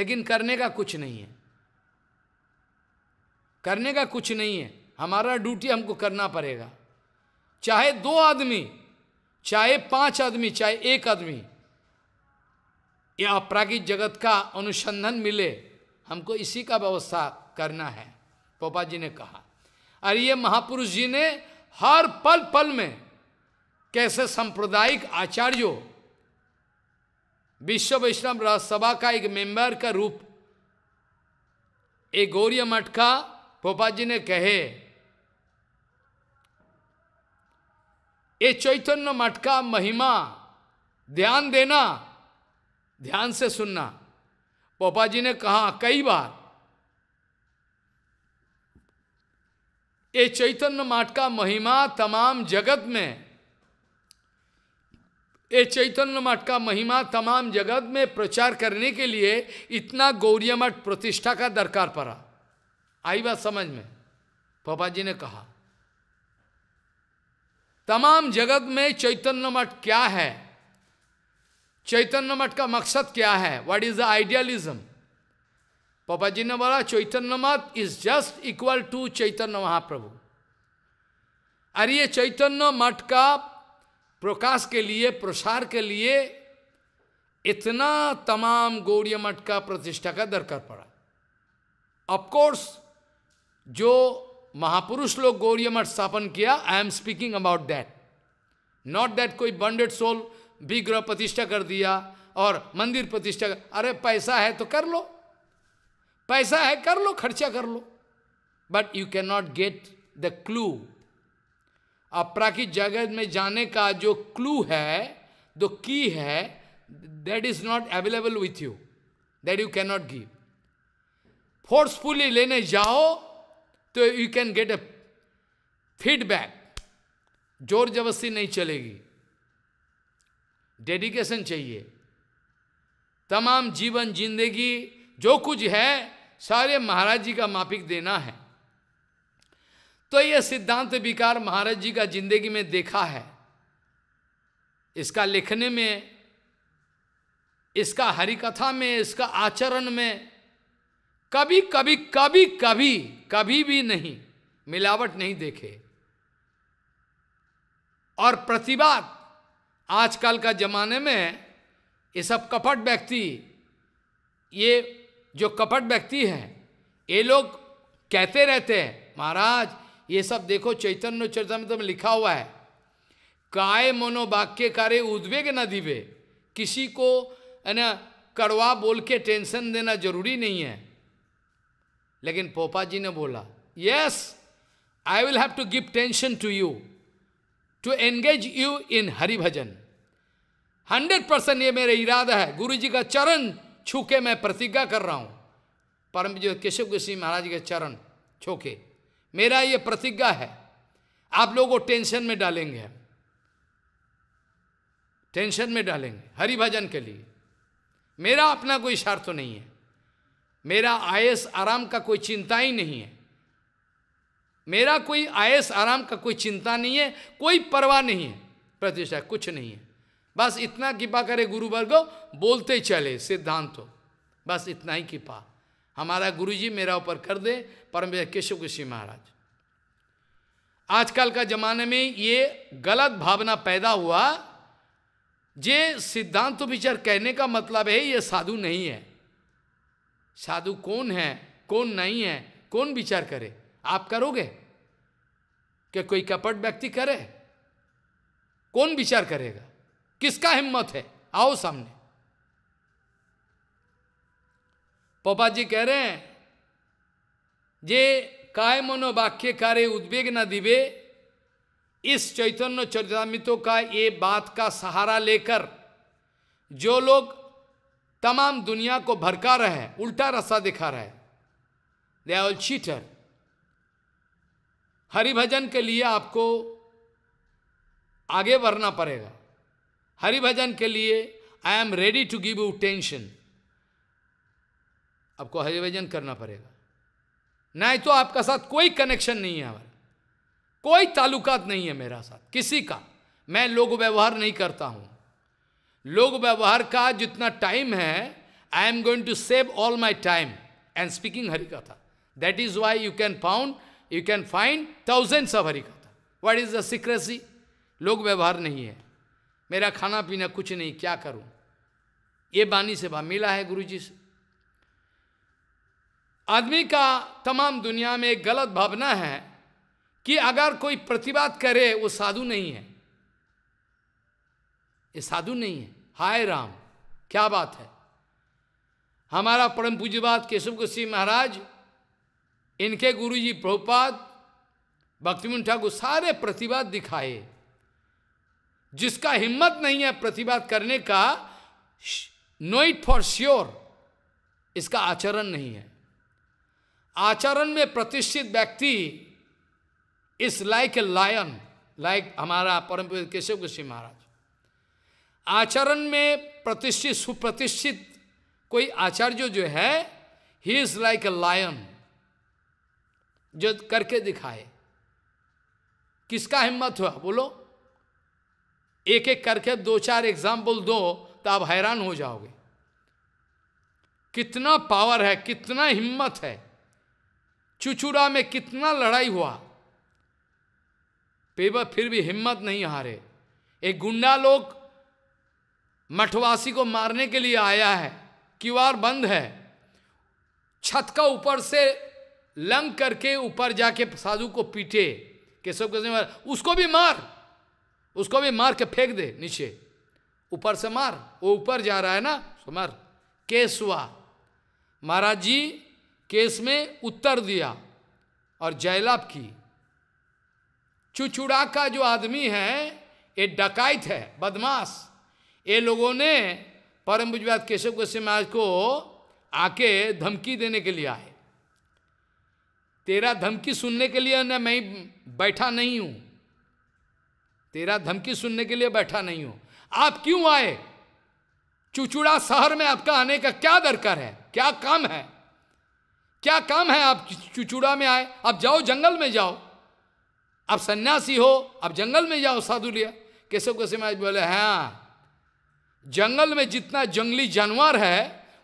लेकिन करने का कुछ नहीं है करने का कुछ नहीं है हमारा ड्यूटी हमको करना पड़ेगा चाहे दो आदमी चाहे पांच आदमी चाहे एक आदमी या अपरागिक जगत का अनुसंधान मिले हमको इसी का व्यवस्था करना है पोपा जी ने कहा और ये महापुरुष जी ने हर पल पल में कैसे सांप्रदायिक आचार्यों विश्व वैष्णव राज्यसभा का एक मेंबर का रूप एक गौरी मठ का पोपा जी ने कहे ये चैतन्य मठ का महिमा ध्यान देना ध्यान से सुनना पोपा जी ने कहा कई बार ये चैतन्य माठ का महिमा तमाम जगत में ये चैतन्य मठ का महिमा तमाम जगत में प्रचार करने के लिए इतना गौरी मठ प्रतिष्ठा का दरकार पड़ा आई बात समझ में पापा जी ने कहा तमाम जगत में चैतन्य मठ क्या है चैतन्य मठ का मकसद क्या है व्हाट इज द आइडियलिज्म पापा जी ने बोला Chaitanya Math is just equal to Chaitanya Mahaprabhu और ये चैतन्य मठ का प्रकाश के लिए प्रसार के लिए इतना तमाम गौड़ीय मठ का प्रतिष्ठा का दरकार पड़ा ऑफकोर्स जो महापुरुष लोग गौड़ीय मठ स्थापन किया I am speaking about that not that कोई बंडेड सोल विग्रह प्रतिष्ठा कर दिया और मंदिर प्रतिष्ठा कर अरे पैसा है तो कर लो पैसा है कर लो खर्चा कर लो but you can not get the clue अपराकित जगत में जाने का जो क्लू है दो की है that is not available with you that you can not give forcefully लेने जाओ तो you can get a feedback जोर जबरदस्ती नहीं चलेगी डेडिकेशन चाहिए तमाम जीवन जिंदगी जो कुछ है सारे महाराज जी का मापिक देना है तो यह सिद्धांत विकार महाराज जी का जिंदगी में देखा है इसका लिखने में इसका हरिकथा में इसका आचरण में कभी कभी कभी कभी कभी भी नहीं मिलावट नहीं देखे और प्रतिवाद आजकल का ज़माने में ये सब कपट व्यक्ति ये जो कपट व्यक्ति हैं ये लोग कहते रहते हैं महाराज ये सब देखो चैतन्य चैतन्य में तो लिखा हुआ है काय मनोवाक्य कार्य उद्वेग न दिवे किसी को है ना कड़वा बोल के टेंशन देना जरूरी नहीं है लेकिन पोपा जी ने बोला yes I will have to give tension to you to engage you in hari bhajan hundred percent ये मेरा इरादा है गुरु जी का चरण छू के मैं प्रतिज्ञा कर रहा हूँ परम जो केशव गोस्वी महाराज के चरण छू के मेरा ये प्रतिज्ञा है आप लोगों टेंशन में डालेंगे टेंशन में डालेंगे हरि भजन के लिए मेरा अपना कोई शर्त नहीं है मेरा आयस आराम का कोई चिंता ही नहीं है मेरा कोई आयस आराम का कोई चिंता नहीं है कोई परवाह नहीं है प्रतिष्ठा कुछ नहीं है बस इतना कृपा करे गुरु बोलते चले सिद्धांत हो बस इतना ही कृपा हमारा गुरु जी मेरा ऊपर कर दे परम केशव कृषि महाराज आजकल का जमाने में ये गलत भावना पैदा हुआ जे सिद्धांत विचार कहने का मतलब है ये साधु नहीं है साधु कौन है कौन नहीं है कौन विचार करे आप करोगे क्या कोई कपट व्यक्ति करे कौन विचार करेगा किसका हिम्मत है आओ सामने पापा जी कह रहे हैं जे काय मनोवाक्य कार्य उद्वेग न दिवे इस चैतन्य चरितमितों का ये बात का सहारा लेकर जो लोग तमाम दुनिया को भरका रहे हैं उल्टा रास्ता दिखा रहे हैं they are all cheater Hari भजन के लिए आपको आगे बढ़ना पड़ेगा हरि भजन के लिए I am ready to give you tension आपको हरि भजन करना पड़ेगा नहीं तो आपका साथ कोई कनेक्शन नहीं है हमारा कोई ताल्लुकात नहीं है मेरा साथ किसी का मैं लोग व्यवहार नहीं करता हूँ लोग व्यवहार का जितना टाइम है I am going to save all my time and speaking Hari katha that is why you can found you find find thousands of Harikatha. What is the secrecy लोग व्यवहार नहीं है मेरा खाना पीना कुछ नहीं क्या करूं ये बानी से मिला है गुरु जी से आदमी का तमाम दुनिया में एक गलत भावना है कि अगर कोई प्रतिवाद करे वो साधु नहीं है ये साधु नहीं है हाय राम क्या बात है हमारा परम पूज्यवाद केशव गोसिंह महाराज इनके गुरु जी प्रभुपाद भक्तिमन ठाकुर सारे प्रतिवाद दिखाए जिसका हिम्मत नहीं है प्रतिवाद करने का नो इट फॉर श्योर इसका आचरण नहीं है आचरण में प्रतिष्ठित व्यक्ति is like a lion like हमारा परम केशव कृषि महाराज आचरण में प्रतिष्ठित सुप्रतिष्ठित कोई आचार्य जो है he is like a lion जो करके दिखाए किसका हिम्मत हुआ बोलो एक एक करके दो चार एग्जाम्पल दो तो आप हैरान हो जाओगे कितना पावर है कितना हिम्मत है चुचुड़ा में कितना लड़ाई हुआ पेपर फिर भी हिम्मत नहीं हारे एक गुंडा लोग मठवासी को मारने के लिए आया है किवार बंद है छत का ऊपर से लंग करके ऊपर जाके साधु को पीटे केशव कृष्ण मार उसको भी मार उसको भी मार के फेंक दे नीचे ऊपर से मार वो ऊपर जा रहा है ना मर केस हुआ महाराज जी केस में उत्तर दिया और जयलाभ की चुचुड़ा का जो आदमी है ये डकाइत है बदमाश ये लोगों ने परम बुजवाद केशव गोस्वामी महाराज को आके धमकी देने के लिए आए तेरा धमकी सुनने के लिए न मैं बैठा नहीं हूं तेरा धमकी सुनने के लिए बैठा नहीं हूं आप क्यों आए चुचुड़ा शहर में आपका आने का क्या दरकार है क्या काम है क्या काम है आप चुचुड़ा में आए आप जाओ जंगल में जाओ आप सन्यासी हो आप जंगल में जाओ साधु लिया कैसे कैसे मैं बोले हाँ जंगल में जितना जंगली जानवर है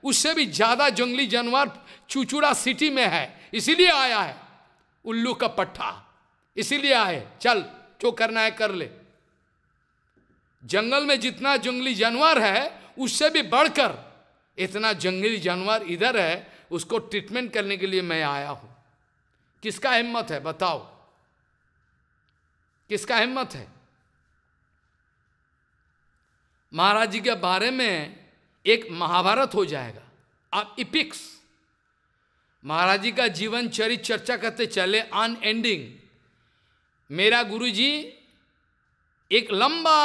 उससे भी ज़्यादा जंगली जानवर चुचुड़ा सिटी में है इसीलिए आया है उल्लू का पट्टा इसीलिए आए चल जो करना है कर ले जंगल में जितना जंगली जानवर है उससे भी बढ़कर इतना जंगली जानवर इधर है उसको ट्रीटमेंट करने के लिए मैं आया हूं किसका हिम्मत है बताओ किसका हिम्मत है महाराज जी के बारे में एक महाभारत हो जाएगा आप इपिक्स महाराज जी का जीवन चरित चर्चा करते चले एंडिंग मेरा गुरु जी एक लंबा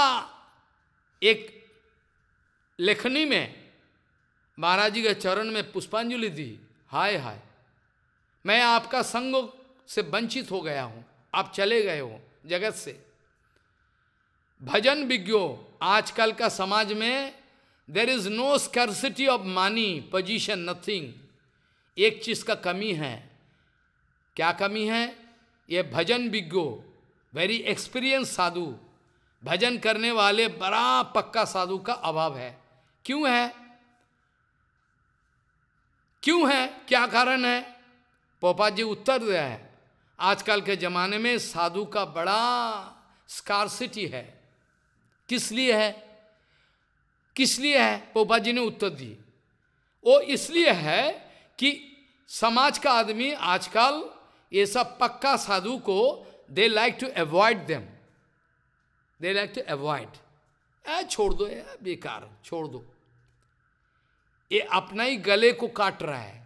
एक लेखनी में महाराज जी के चरण में पुष्पांजलि दी हाय हाय मैं आपका संग से वंचित हो गया हूं आप चले गए हो जगत से भजन विज्ञो आजकल का समाज में There is no scarcity of money, position, nothing. एक चीज का कमी है क्या कमी है ये भजन बिगो वेरी एक्सपीरियंस साधु भजन करने वाले बड़ा पक्का साधु का अभाव है क्यों है क्यों है क्या कारण है पोपा जी उत्तर दे है आजकल के ज़माने में साधु का बड़ा स्कारसिटी है किस लिए है किस लिए है पोपा जी ने उत्तर दी वो इसलिए है कि समाज का आदमी आजकल ये सब पक्का साधु को they like to avoid them they like to avoid a छोड़ दो ये बेकार छोड़ दो ये अपना ही गले को काट रहा है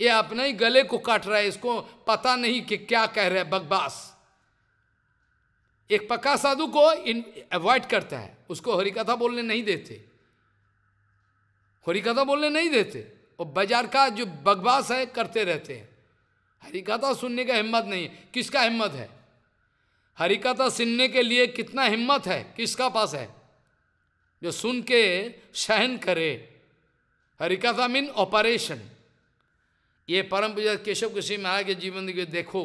ये अपना ही गले को काट रहा है इसको पता नहीं कि क्या कह रहा है बकवास एक पक्का साधु को इन अवॉइड करता है उसको हरिकथा बोलने नहीं देते हरिकथा बोलने नहीं देते और बाजार का जो बकवास है करते रहते हैं हरिकथा सुनने का हिम्मत नहीं है किसका हिम्मत है हरिकथा सुनने के लिए कितना हिम्मत है किसका पास है जो सुन के सहन करे हरिकथा मीन ऑपरेशन ये परम पूजा केशव कृषि महाराज के जीवन देखो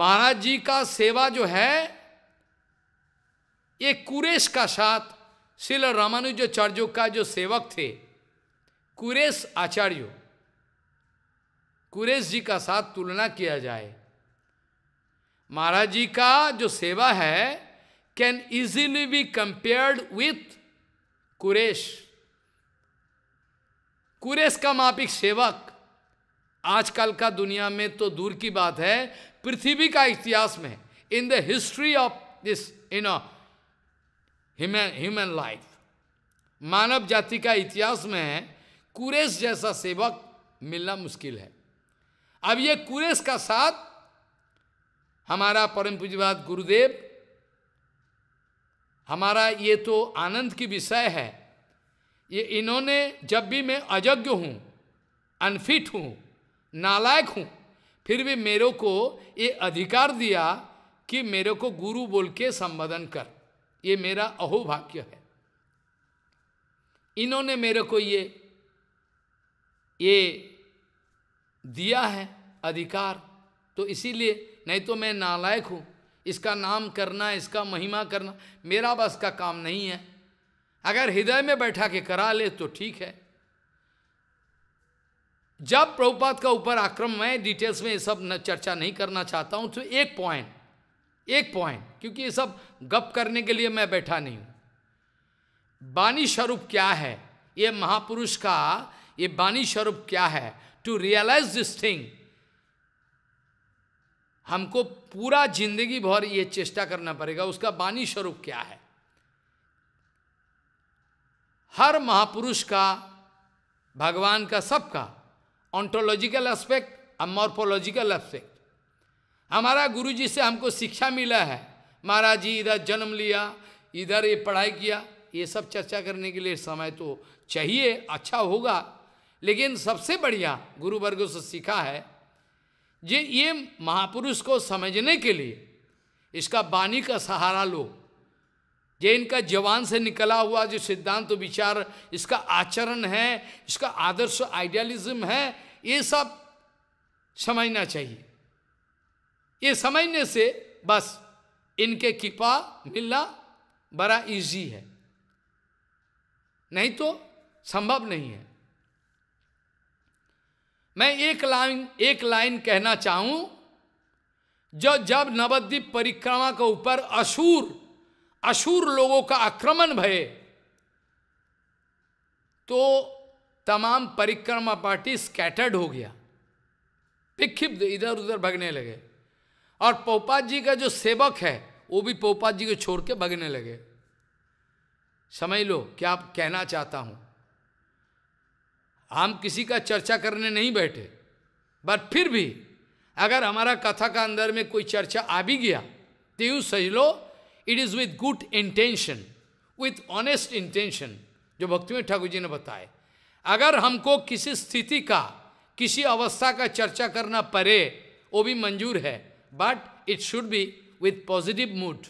महाराज जी का सेवा जो है ये कुरेश का साथ शिल रामानुजाचार्यों का जो सेवक थे कुरेश आचार्य कुरेश जी का साथ तुलना किया जाए महाराज जी का जो सेवा है can easily be compared with Kuresh Kuresh का मापिक सेवक आजकल का दुनिया में तो दूर की बात है पृथ्वी का इतिहास में in the history of this you know human human life मानव जाति का इतिहास में कुरेश जैसा सेवक मिलना मुश्किल है अब ये कुरेश का साथ हमारा परम पूजवाद गुरुदेव हमारा ये तो आनंद की विषय है ये इन्होंने जब भी मैं अजज्ञ हूँ अनफिट हूँ नालायक हूँ फिर भी मेरे को ये अधिकार दिया कि मेरे को गुरु बोल के संबोधन कर ये मेरा अहोभाग्य है इन्होंने मेरे को ये ये दिया है अधिकार तो इसीलिए नहीं तो मैं नालायक हूँ इसका नाम करना इसका महिमा करना मेरा बस का काम नहीं है अगर हृदय में बैठा के करा ले तो ठीक है जब प्रभुपात का ऊपर आक्रम मैं डिटेल्स में सब न चर्चा नहीं करना चाहता हूँ तो एक पॉइंट एक पॉइंट क्योंकि ये सब गप करने के लिए मैं बैठा नहीं हूं बानी स्वरूप क्या है ये महापुरुष का ये बानी स्वरूप क्या है टू रियलाइज दिस थिंग हमको पूरा जिंदगी भर ये चेष्टा करना पड़ेगा उसका वाणी स्वरूप क्या है हर महापुरुष का भगवान का सबका ऑन्टोलॉजिकल एस्पेक्ट अमोर्फोलॉजिकल एस्पेक्ट हमारा गुरु जी से हमको शिक्षा मिला है महाराज जी इधर जन्म लिया इधर ये पढ़ाई किया ये सब चर्चा करने के लिए समय तो चाहिए अच्छा होगा लेकिन सबसे बढ़िया गुरु वर्ग से सीखा है जे ये महापुरुष को समझने के लिए इसका वाणी का सहारा लो ये इनका जवान से निकला हुआ जो सिद्धांत तो विचार इसका आचरण है इसका आदर्श आइडियलिज्म है ये सब समझना चाहिए ये समझने से बस इनके कृपा मिलना बड़ा इजी है नहीं तो संभव नहीं है मैं एक लाइन एक लाइन कहना चाहूं जो जब नवद्वीप परिक्रमा के ऊपर असुर असुर लोगों का आक्रमण भय तो तमाम परिक्रमा पार्टी स्कैटर्ड हो गया विक्षिप्त इधर उधर भगने लगे और पोपात जी का जो सेवक है वो भी पोपात जी को छोड़ के भगने लगे समझ लो क्या आप कहना चाहता हूं हम किसी का चर्चा करने नहीं बैठे बट फिर भी अगर हमारा कथा का अंदर में कोई चर्चा आ भी गया तो यू सज लो it is with good intention with honest intention जो भक्ति में ठाकुर जी ने बताए अगर हमको किसी स्थिति का किसी अवस्था का चर्चा करना पड़े वो भी मंजूर है but it should be with positive mood.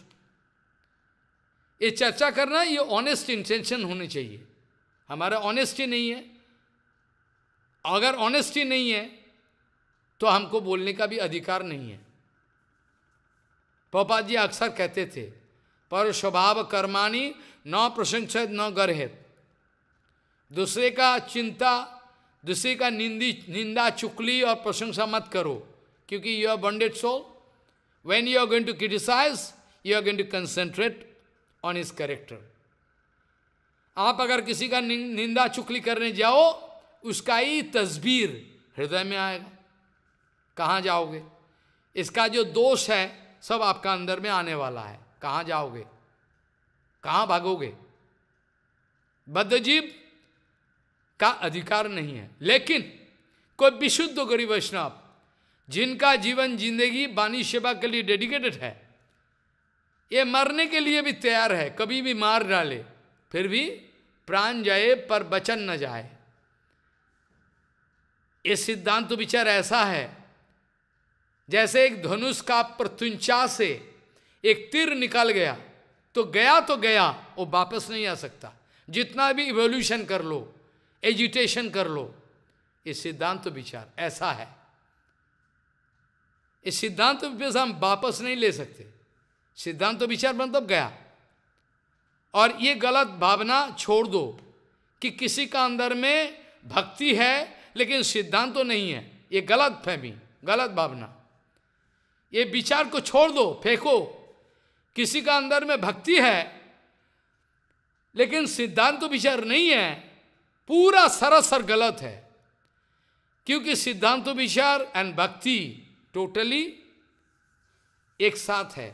ये चर्चा करना ये ऑनेस्ट इंटेंशन होनी चाहिए हमारा ऑनेस्टी नहीं है अगर ऑनेस्टी नहीं है तो हमको बोलने का भी अधिकार नहीं है पापा जी अक्सर कहते थे पर स्वभाव कर्माणी न प्रशंसित न गर्हित दूसरे का चिंता दूसरे का निंदी निंदा चुकली और प्रशंसा मत करो क्योंकि you are bonded soul When you are going to criticize, you are going to concentrate on his character. आप अगर किसी का निंदा चुकली करने जाओ उसका ही तस्वीर हृदय में आएगा कहाँ जाओगे इसका जो दोष है सब आपका अंदर में आने वाला है कहाँ जाओगे कहाँ भागोगे बद्धजीव का अधिकार नहीं है लेकिन कोई विशुद्ध गरीब वैष्णव जिनका जीवन जिंदगी वाणी सेवा के लिए डेडिकेटेड है ये मरने के लिए भी तैयार है कभी भी मार डाले फिर भी प्राण जाए पर बचन न जाए ये सिद्धांत तो विचार ऐसा है जैसे एक धनुष का प्रत्युंचा से एक तीर निकल गया तो गया तो गया वो वापस नहीं आ सकता जितना भी इवोल्यूशन कर लो एजुटेशन कर लो ये सिद्धांत तो विचार ऐसा है इस सिद्धांत तो हम वापस नहीं ले सकते सिद्धांत तो विचार मतलब गया और ये गलत भावना छोड़ दो कि किसी का अंदर में भक्ति है लेकिन सिद्धांत तो नहीं है ये गलत फहमी गलत भावना ये विचार को छोड़ दो फेंको किसी का अंदर में भक्ति है लेकिन सिद्धांत तो विचार नहीं है पूरा सरासर गलत है क्योंकि सिद्धांत तो विचार एंड भक्ति टोटली एक साथ है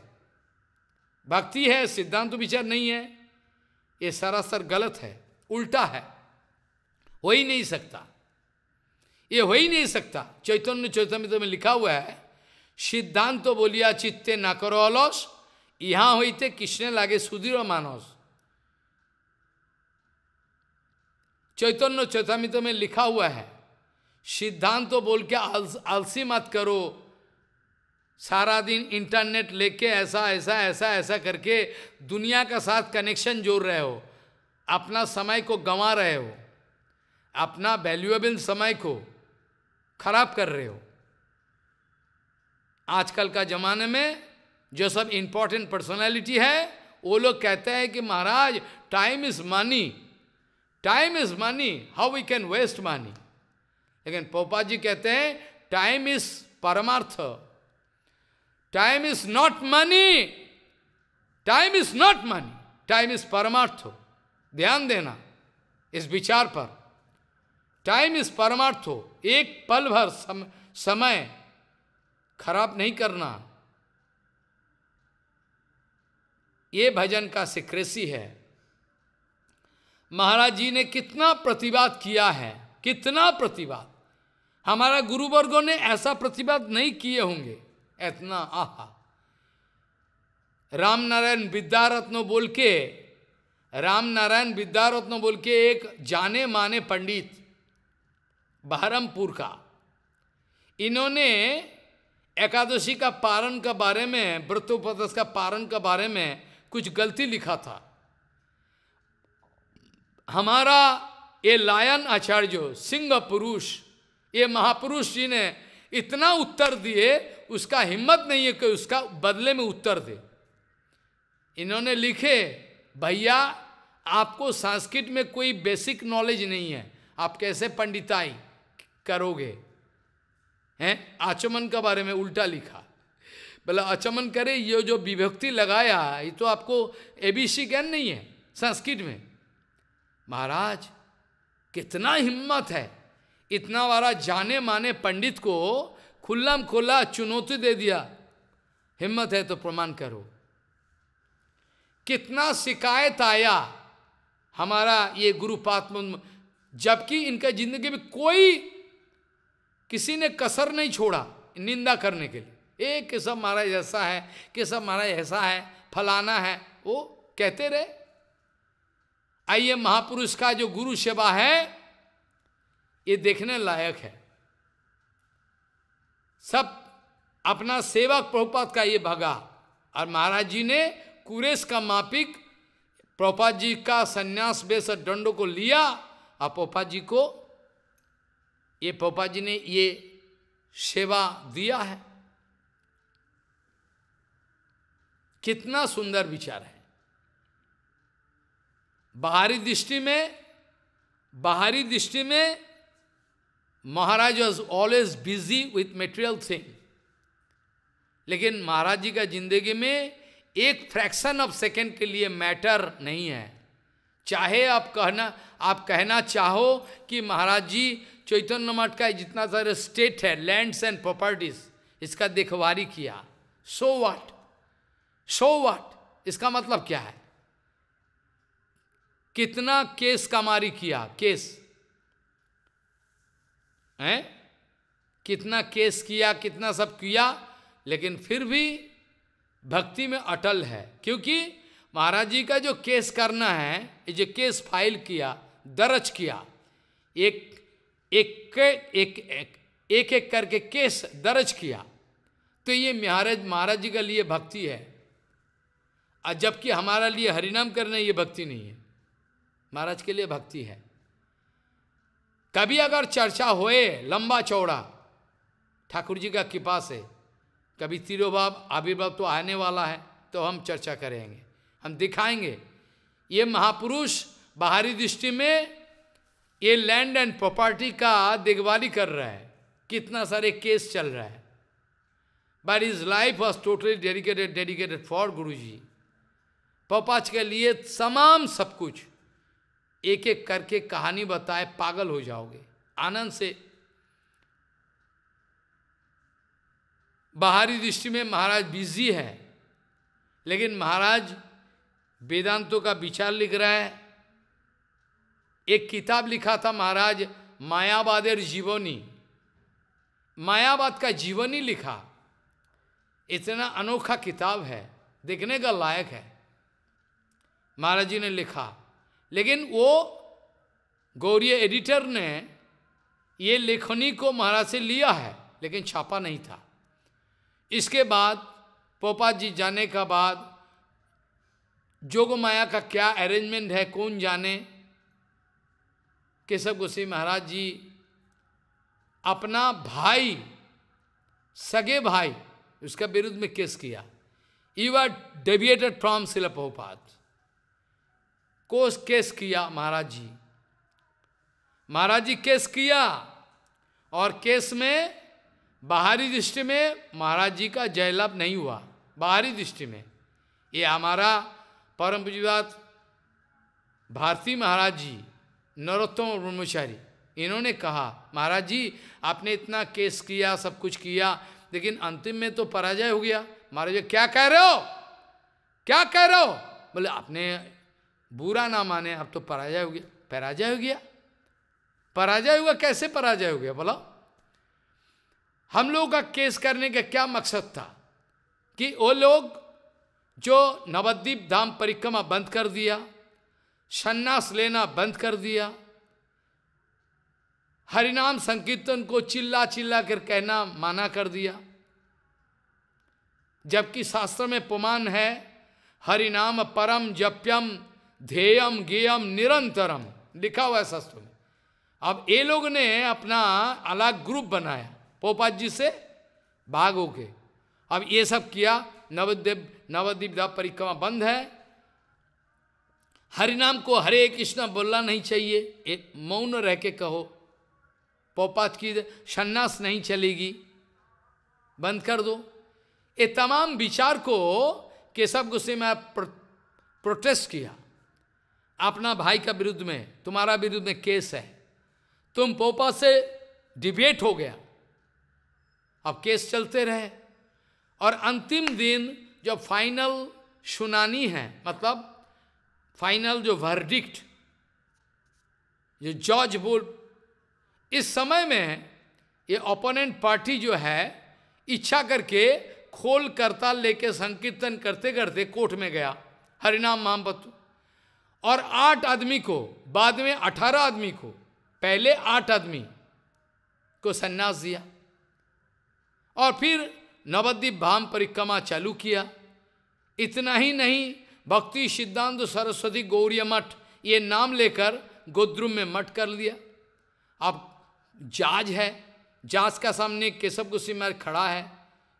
भक्ति है सिद्धांत विचार नहीं है ये सरासर गलत है उल्टा है हो ही नहीं सकता ये हो ही नहीं सकता चैतन्य चैतन्य तो में लिखा हुआ है सिद्धांत तो बोलिया चित्ते ना करो अलस हुई होते किसने लागे सुधीर मानस चैतन्य चैतन्य में लिखा हुआ है सिद्धांत तो बोल के आलसी मत करो सारा दिन इंटरनेट लेके ऐसा ऐसा ऐसा ऐसा करके दुनिया का साथ कनेक्शन जोड़ रहे हो अपना समय को गंवा रहे हो अपना वैल्यूएबल समय को खराब कर रहे हो आजकल का ज़माने में जो सब इम्पोर्टेंट पर्सनालिटी है वो लोग कहते हैं कि महाराज time is money time is money how we can waste money लेकिन पोपा जी कहते हैं टाइम इज परमार्थ Time is not money. Time is not money. Time is paramartho. ध्यान देना इस विचार पर टाइम इज हो एक पल भर सम, समय खराब नहीं करना ये भजन का सिक्रेसी है महाराज जी ने कितना प्रतिवाद किया है कितना प्रतिवाद हमारा गुरुवर्गों ने ऐसा प्रतिवाद नहीं किए होंगे इतना आह राम नारायण विद्यारत्न बोल के राम नारायण विद्यारत्न बोल के एक जाने माने पंडित बहरमपुर का इन्होंने एकादशी का पारण के बारे में व्रतोपदश का पारण के बारे में कुछ गलती लिखा था हमारा ये लायन आचार्य सिंह पुरुष ये महापुरुष जी ने इतना उत्तर दिए उसका हिम्मत नहीं है कि उसका बदले में उत्तर दे इन्होंने लिखे भैया आपको संस्कृत में कोई बेसिक नॉलेज नहीं है आप कैसे पंडिताई करोगे हैं आचमन के बारे में उल्टा लिखा बोला आचमन करे ये जो विभक्ति लगाया ये तो आपको एबीसी ज्ञान नहीं है संस्कृत में महाराज कितना हिम्मत है इतना बड़ा जाने माने पंडित को खुल्लम खुला चुनौती दे दिया हिम्मत है तो प्रमाण करो कितना शिकायत आया हमारा ये गुरु पात्म जबकि इनका जिंदगी में कोई किसी ने कसर नहीं छोड़ा निंदा करने के लिए एक केशव महाराज ऐसा है केशव महाराज ऐसा है फलाना है वो कहते रहे आइए महापुरुष का जो गुरु सेवा है ये देखने लायक है सब अपना सेवक प्रभुपाद का ये भगा और महाराज जी ने कुरेश का मापिक प्रभुपाद जी का संन्यास बेस दंडो को लिया और पोपा जी को ये पोपा जी ने ये सेवा दिया है कितना सुंदर विचार है बाहरी दृष्टि में बाहरी दृष्टि में Maharaj was always busy with material thing लेकिन महाराज जी का जिंदगी में एक फ्रैक्शन ऑफ सेकेंड के लिए मैटर नहीं है चाहे आप कहना आप कहना चाहो कि महाराज जी चैतन्य मठ का जितना सारे स्टेट है लैंड्स एंड प्रॉपर्टीज इसका देखभारी किया सो वाट सो वाट इसका मतलब क्या है कितना केस कमारी किया केस हैं कितना केस किया कितना सब किया लेकिन फिर भी भक्ति में अटल है क्योंकि महाराज जी का जो केस करना है जो केस फाइल किया दर्ज किया एक एक एक एक, एक, एक करके केस दर्ज किया तो ये महाराज महाराज जी के लिए भक्ति है और जबकि हमारा लिए हरिनाम करना ये भक्ति नहीं है महाराज के लिए भक्ति है कभी अगर चर्चा होए लंबा चौड़ा ठाकुर जी का कृपा से कभी तिरुभाव आविर्भाव तो आने वाला है तो हम चर्चा करेंगे हम दिखाएंगे ये महापुरुष बाहरी दृष्टि में ये लैंड एंड प्रॉपर्टी का देखभाली कर रहा है कितना सारे केस चल रहा है but his life was totally dedicated dedicated for guru ji पपाच के लिए तमाम सब कुछ एक एक करके कहानी बताए पागल हो जाओगे आनंद से बाहरी दृष्टि में महाराज बिजी है लेकिन महाराज वेदांतों का विचार लिख रहा है एक किताब लिखा था महाराज मायावादेर जीवनी मायावाद का जीवनी लिखा इतना अनोखा किताब है देखने का लायक है महाराज जी ने लिखा लेकिन वो गौरी एडिटर ने ये लेखनी को महाराज से लिया है लेकिन छापा नहीं था इसके बाद पोपा जी जाने का बाद जोग माया का क्या अरेंजमेंट है कौन जाने केशव गोसाई महाराज जी अपना भाई सगे भाई उसका विरुद्ध में केस किया यू आर डेविएटेड फ्रॉम शिल कोस केस किया महाराज जी महाराज जी केस किया और केस में बाहरी दृष्टि में महाराज जी का जयलाभ नहीं हुआ बाहरी दृष्टि में ये हमारा परम पूजीवाद भारती महाराज जी नरोत्तम ब्रह्मचारी इन्होंने कहा महाराज जी आपने इतना केस किया सब कुछ किया लेकिन अंतिम में तो पराजय हो गया महाराज जी क्या कह रहे हो क्या कह रहे हो बोले आपने बुरा ना माने अब तो पराजय हो गया पराजय हो गया पराजय हुआ कैसे पराजय हो गया बोलो हम लोगों का केस करने का क्या मकसद था कि वो लोग जो नवद्वीप धाम परिक्रमा बंद कर दिया सन्यास लेना बंद कर दिया हरिनाम संकीर्तन को चिल्ला चिल्ला कर कहना माना कर दिया जबकि शास्त्र में पुमान है हरिनाम परम जप्यम ध्येयम गेयम निरंतरम लिखा हुआ है शास्त्र में अब ये लोग ने अपना अलग ग्रुप बनाया पोपात जी से भाग हो के अब ये सब किया नवदेव नवदीप दाप परिक्रमा बंद है हरिनाम को हरे कृष्णा बोलना नहीं चाहिए मौन रह के कहो पोपात की सन्यास नहीं चलेगी बंद कर दो ये तमाम विचार को केशव गुस्से में प्रोटेस्ट किया अपना भाई का विरुद्ध में तुम्हारा विरुद्ध में केस है तुम पोपा से डिबेट हो गया अब केस चलते रहे और अंतिम दिन जो फाइनल सुनानी है मतलब फाइनल जो वर्डिक्ट जो जॉर्ज बोल इस समय में ये ओपोनेंट पार्टी जो है इच्छा करके खोल करताल लेके संकीर्तन करते करते कोर्ट में गया हरिनाम महापत्र और आठ आदमी को बाद में अठारह आदमी को पहले आठ आदमी को सन्यास दिया और फिर नवद्वीप भाम परिक्रमा चालू किया इतना ही नहीं भक्ति सिद्धांत सरस्वती गौरी मठ ये नाम लेकर गोद्रुम में मठ कर लिया अब जाज है जाज का सामने केशव गुस्सी मार खड़ा है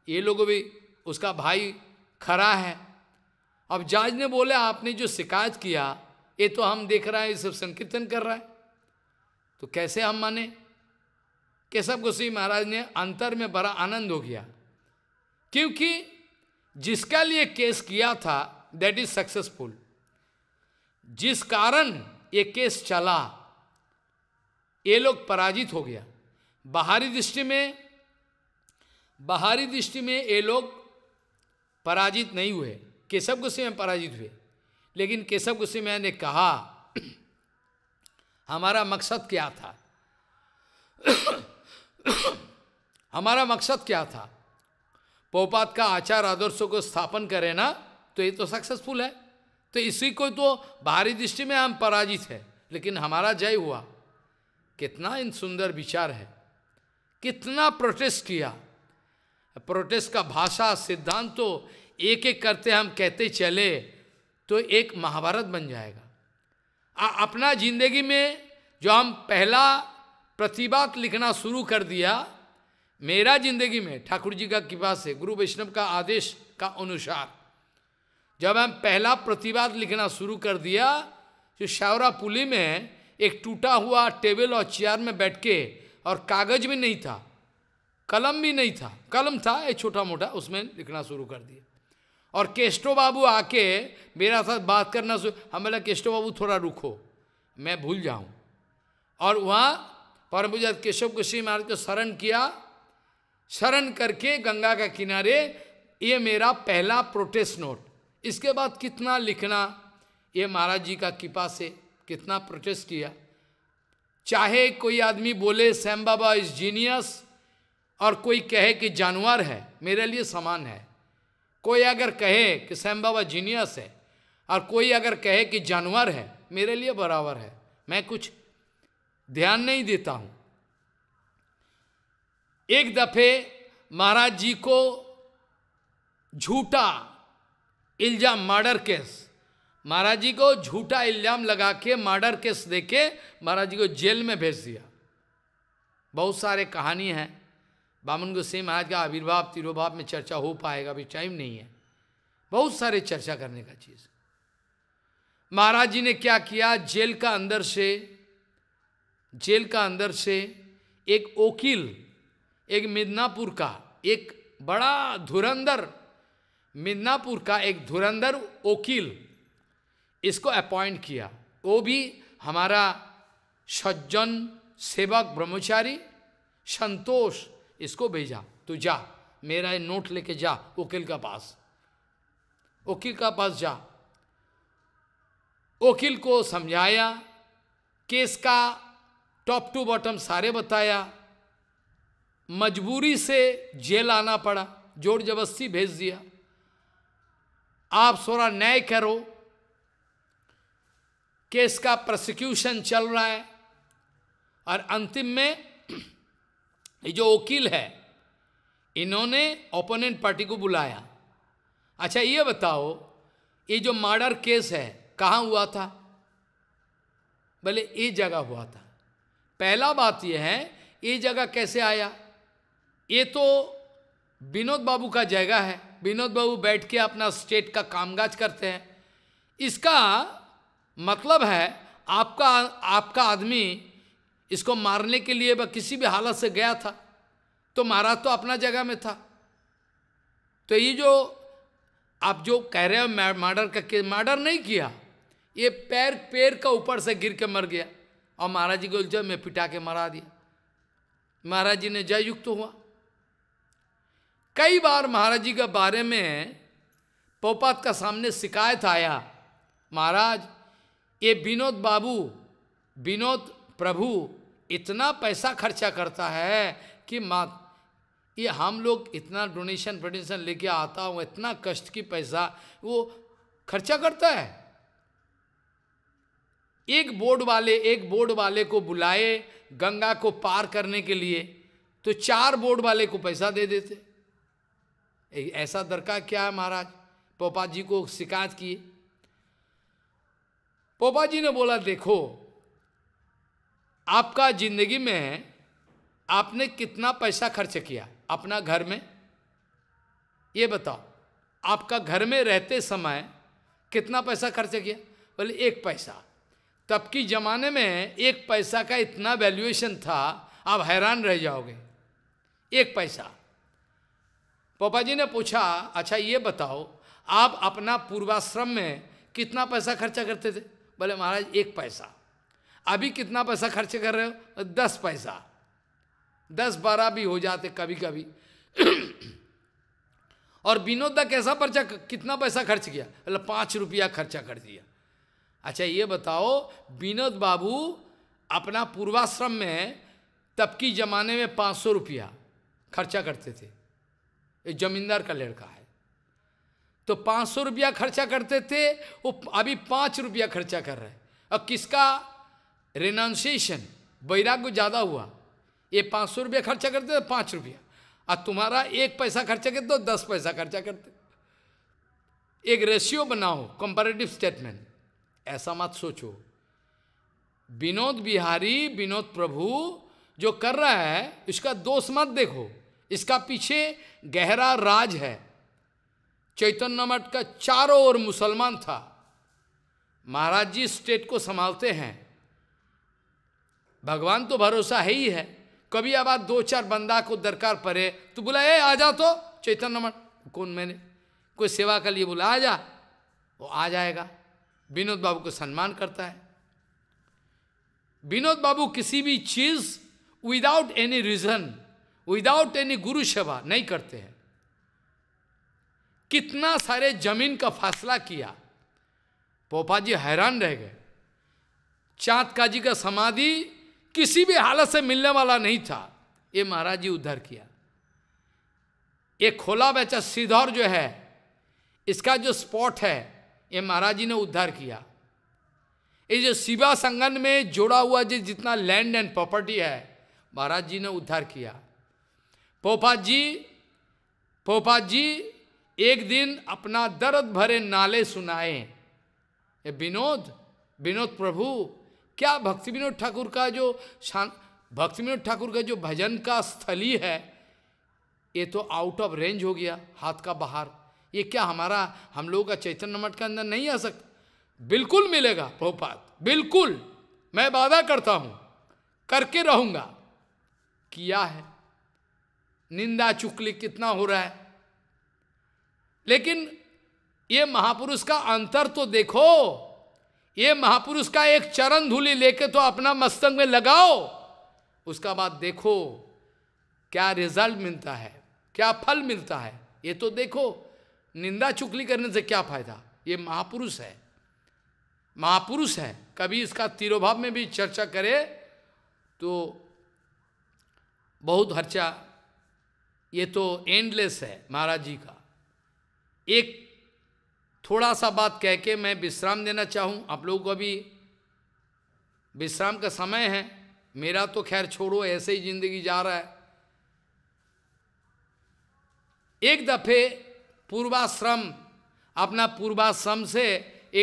ये लोग भी उसका भाई खड़ा है अब जाज ने बोला आपने जो शिकायत किया ये तो हम देख रहे हैं ये सब संकीर्तन कर रहा है तो कैसे हम माने केशव गोसाई महाराज ने अंतर में बड़ा आनंद हो गया क्योंकि जिसका लिए केस किया था दैट इज सक्सेसफुल जिस कारण ये केस चला ये लोग पराजित हो गया बाहरी दृष्टि में बाहरी दृष्टि में ये लोग पराजित नहीं हुए केशव में पराजित हुए लेकिन केशव गुस्से में ने कहा हमारा मकसद क्या था हमारा मकसद क्या था पोपात का आचार आदर्शों को स्थापन करें ना तो ये तो सक्सेसफुल है तो इसी को तो बाहरी दृष्टि में हम पराजित है लेकिन हमारा जय हुआ कितना इन सुंदर विचार है कितना प्रोटेस्ट किया प्रोटेस्ट का भाषा सिद्धांत तो एक एक करते हम कहते चले तो एक महाभारत बन जाएगा आ, अपना जिंदगी में जो हम पहला प्रतिबात लिखना शुरू कर दिया मेरा जिंदगी में ठाकुर जी का कृपा से गुरु वैष्णव का आदेश का अनुसार जब हम पहला प्रतिवाद लिखना शुरू कर दिया जो शावरा पुली में एक टूटा हुआ टेबल और चेयर में बैठ के और कागज भी नहीं था कलम भी नहीं था कलम था एक छोटा मोटा उसमें लिखना शुरू कर दिया और केष्टो बाबू आके मेरा साथ बात करना हम बोला केष्टो बाबू थोड़ा रुको मैं भूल जाऊँ और वहाँ परम पूजा केशव श्री महाराज को शरण किया शरण करके गंगा का किनारे ये मेरा पहला प्रोटेस्ट नोट इसके बाद कितना लिखना ये महाराज जी का कृपा से कितना प्रोटेस्ट किया चाहे कोई आदमी बोले सैम बाबा इज जीनियस और कोई कहे कि जानवर है मेरे लिए समान है कोई अगर कहे कि सैम बाबा जीनियस है और कोई अगर कहे कि जानवर है मेरे लिए बराबर है मैं कुछ ध्यान नहीं देता हूँ एक दफे महाराज जी को झूठा इल्जाम मर्डर केस महाराज जी को झूठा इल्जाम लगा के मर्डर केस देके महाराज जी को जेल में भेज दिया बहुत सारे कहानी हैं बामन गोस्वामी महाराज का आविर्भाव तिरुभाव में चर्चा हो पाएगा अभी टाइम नहीं है बहुत सारे चर्चा करने का चीज़ महाराज जी ने क्या किया जेल का अंदर से जेल का अंदर से एक ओकिल एक मिदनापुर का एक बड़ा धुरंधर मिदनापुर का एक धुरंधर ओकिल इसको अपॉइंट किया वो भी हमारा सज्जन सेवक ब्रह्मचारी संतोष इसको भेजा तू जा मेरा ये नोट लेके जा वकील का पास वकील का पास जा वकील को समझाया केस का टॉप टू बॉटम सारे बताया मजबूरी से जेल आना पड़ा जोर जबरस्ती भेज दिया आप सोरा न्याय करो केस का प्रोसिक्यूशन चल रहा है और अंतिम में ये जो वकील है इन्होंने ओपोनेंट पार्टी को बुलाया अच्छा ये बताओ ये जो मर्डर केस है कहाँ हुआ था भले ये जगह हुआ था पहला बात यह है ये जगह कैसे आया ये तो विनोद बाबू का जगह है विनोद बाबू बैठ के अपना स्टेट का कामकाज करते हैं इसका मतलब है आपका आपका आदमी इसको मारने के लिए वह किसी भी हालत से गया था तो महाराज तो अपना जगह में था तो ये जो आप जो कह रहे हो मर्डर का मर्डर नहीं किया ये पैर पैर का ऊपर से गिर के मर गया और महाराज जी को उलझा मैं पिटा के मरा दिया महाराज जी ने जय युक्त तो हुआ कई बार महाराज जी के बारे में पोपात का सामने शिकायत आया महाराज ये विनोद बाबू विनोद प्रभु इतना पैसा खर्चा करता है कि मा ये हम लोग इतना डोनेशन प्रोडेशन लेके आता हूँ इतना कष्ट की पैसा वो खर्चा करता है एक बोर्ड वाले एक बोर्ड वाले को बुलाए गंगा को पार करने के लिए तो चार बोर्ड वाले को पैसा दे देते ऐसा दरका क्या है महाराज पोपा जी को शिकायत किए पोपा जी ने बोला देखो आपका जिंदगी में आपने कितना पैसा खर्च किया अपना घर में ये बताओ आपका घर में रहते समय कितना पैसा खर्च किया बोले एक पैसा तब की जमाने में एक पैसा का इतना वैल्यूएशन था आप हैरान रह जाओगे एक पैसा पापा जी ने पूछा अच्छा ये बताओ आप अपना पूर्वाश्रम में कितना पैसा खर्चा करते थे बोले महाराज एक पैसा अभी कितना पैसा खर्च कर रहे हो दस पैसा दस बारह भी हो जाते कभी कभी <clears throat> और विनोद का कैसा पर्चा कितना पैसा खर्च किया मतलब पाँच रुपया खर्चा कर दिया अच्छा ये बताओ विनोद बाबू अपना पूर्वाश्रम में तब की जमाने में पाँच सौ रुपया खर्चा करते थे ये जमींदार का लड़का है तो पाँच सौ रुपया खर्चा करते थे वो अभी पाँच रुपया खर्चा कर रहे हैं और किसका रिनाउंसिएशन वैराग्य ज़्यादा हुआ ये पाँच सौ रुपया खर्चा करते थे पाँच रुपया और तुम्हारा एक पैसा खर्चा करते तो दस पैसा खर्चा करते एक रेशियो बनाओ कंपेरेटिव स्टेटमेंट ऐसा मत सोचो विनोद बिहारी विनोद प्रभु जो कर रहा है इसका दोष मत देखो इसका पीछे गहरा राज है चैतन्य मठ का चारों ओर मुसलमान था महाराज जी स्टेट को संभालते हैं भगवान तो भरोसा है ही है कभी अब आप दो चार बंदा को दरकार पड़े तो बोला ए आ जा तो चैतन्य मन कौन मैंने कोई सेवा के लिए बोला आ जा वो आ जाएगा विनोद बाबू को सम्मान करता है विनोद बाबू किसी भी चीज without any reason without any गुरु सेवा नहीं करते हैं कितना सारे जमीन का फासला किया पोपा जी हैरान रह गए चाँद काजी का समाधि किसी भी हालत से मिलने वाला नहीं था ये महाराज जी उद्धार किया ये खोला बेचा सीधौर जो है इसका जो स्पॉट है ये महाराज जी ने उद्धार किया ये जो शिवा संगन में जोड़ा हुआ जो जितना लैंड एंड प्रॉपर्टी है महाराज जी ने उद्धार किया पोपा जी पोपा जी एक दिन अपना दर्द भरे नाले सुनाए ये विनोद विनोद प्रभु क्या भक्ति विनोद ठाकुर का जो शान भक्ति विनोद ठाकुर का जो भजन का स्थली है ये तो आउट ऑफ रेंज हो गया हाथ का बाहर ये क्या हमारा हम लोगों का चैतन्य मठ के अंदर नहीं आ सकता बिल्कुल मिलेगा भोपात बिल्कुल मैं वादा करता हूं करके रहूंगा किया है निंदा चुकली कितना हो रहा है लेकिन ये महापुरुष का अंतर तो देखो ये महापुरुष का एक चरण धूली लेके तो अपना मस्तक में लगाओ उसका बाद देखो क्या रिजल्ट मिलता है क्या फल मिलता है ये तो देखो निंदा चुकली करने से क्या फायदा ये महापुरुष है महापुरुष है कभी इसका तिरोभाव में भी चर्चा करे तो बहुत हर्चा ये तो एंडलेस है महाराज जी का एक थोड़ा सा बात कह के मैं विश्राम देना चाहूँ आप लोगों को अभी विश्राम का समय है मेरा तो खैर छोड़ो ऐसे ही जिंदगी जा रहा है एक दफे पूर्वाश्रम अपना पूर्वाश्रम से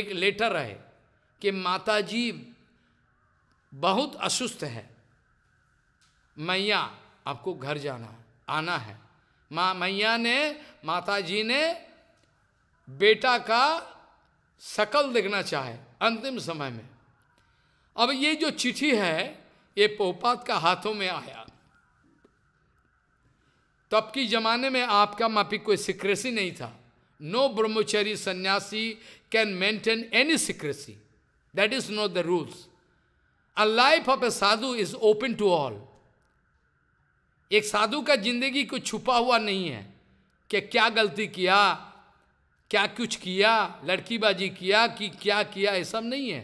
एक लेटर रहे कि माता जी बहुत असुस्थ है मैया आपको घर जाना आना है माँ मैया ने माता जी ने बेटा का शकल देखना चाहे अंतिम समय में अब ये जो चिट्ठी है ये पोपात का हाथों में आया तब की जमाने में आपका माफी कोई सिक्रेसी नहीं था no brahmachari sanyasi can maintain any secrecy that is not the rules a life of a sadhu is open to all एक साधु का जिंदगी को छुपा हुआ नहीं है कि क्या गलती किया क्या कुछ किया लड़कीबाजी किया कि क्या किया ये सब नहीं है